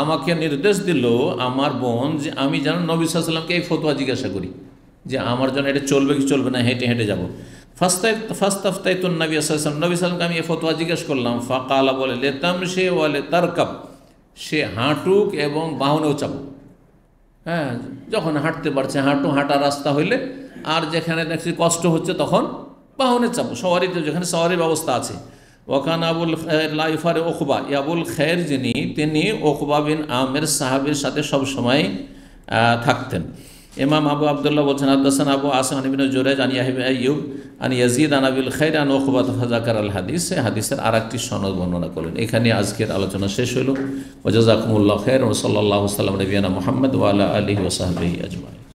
আমাকে নির্দেশ দিল আমার বোন যে আমি যেন নবী সাল্লামকে এই ফতোয়া জিজ্ঞাসা করি যে আমার জন্য এটা চলবে কি চলবে না হেঁটে হেঁটে যাবো ফাস্তাফতাই তো নবী আসলাম নবী সালামকে আমি এ ফতোয়া জিজ্ঞেস করলাম ফাকালা বলে লেতাম সে ওয়ালে তার কাপ সে হাঁটুক এবং বাহনেও চাপুক হ্যাঁ যখন হাঁটতে পারছে হাঁটু হাঁটা রাস্তা হইলে আর যেখানে দেখছি কষ্ট হচ্ছে তখন বাহনে চাপো সওয়ারিতে যেখানে সওয়ারির ব্যবস্থা আছে ওখান আবুল লাইফার ওকবা ইয়াবুল খের যিনি তিনি ওকবা বিন আমের সাহাবের সাথে সবসময় থাকতেন ইমাম আবু আবদুল্লাহ বলছেন আদাসান আবু আসমান ইবিন জোরেজ আনি আইব আনি ইয়াজিদ আনাবিল খাইর আন ওখবাত ফাজাকার আল হাদিস হাদিসের আর একটি সনদ বর্ণনা করলেন এখানে আজকের আলোচনা শেষ হইল ওজাজাকুমুল্লাহ খের ও সাল্লাহ সাল্লাম রবিয়ানা মোহাম্মদ ওয়ালা আলী ওসাহাবি আজমাই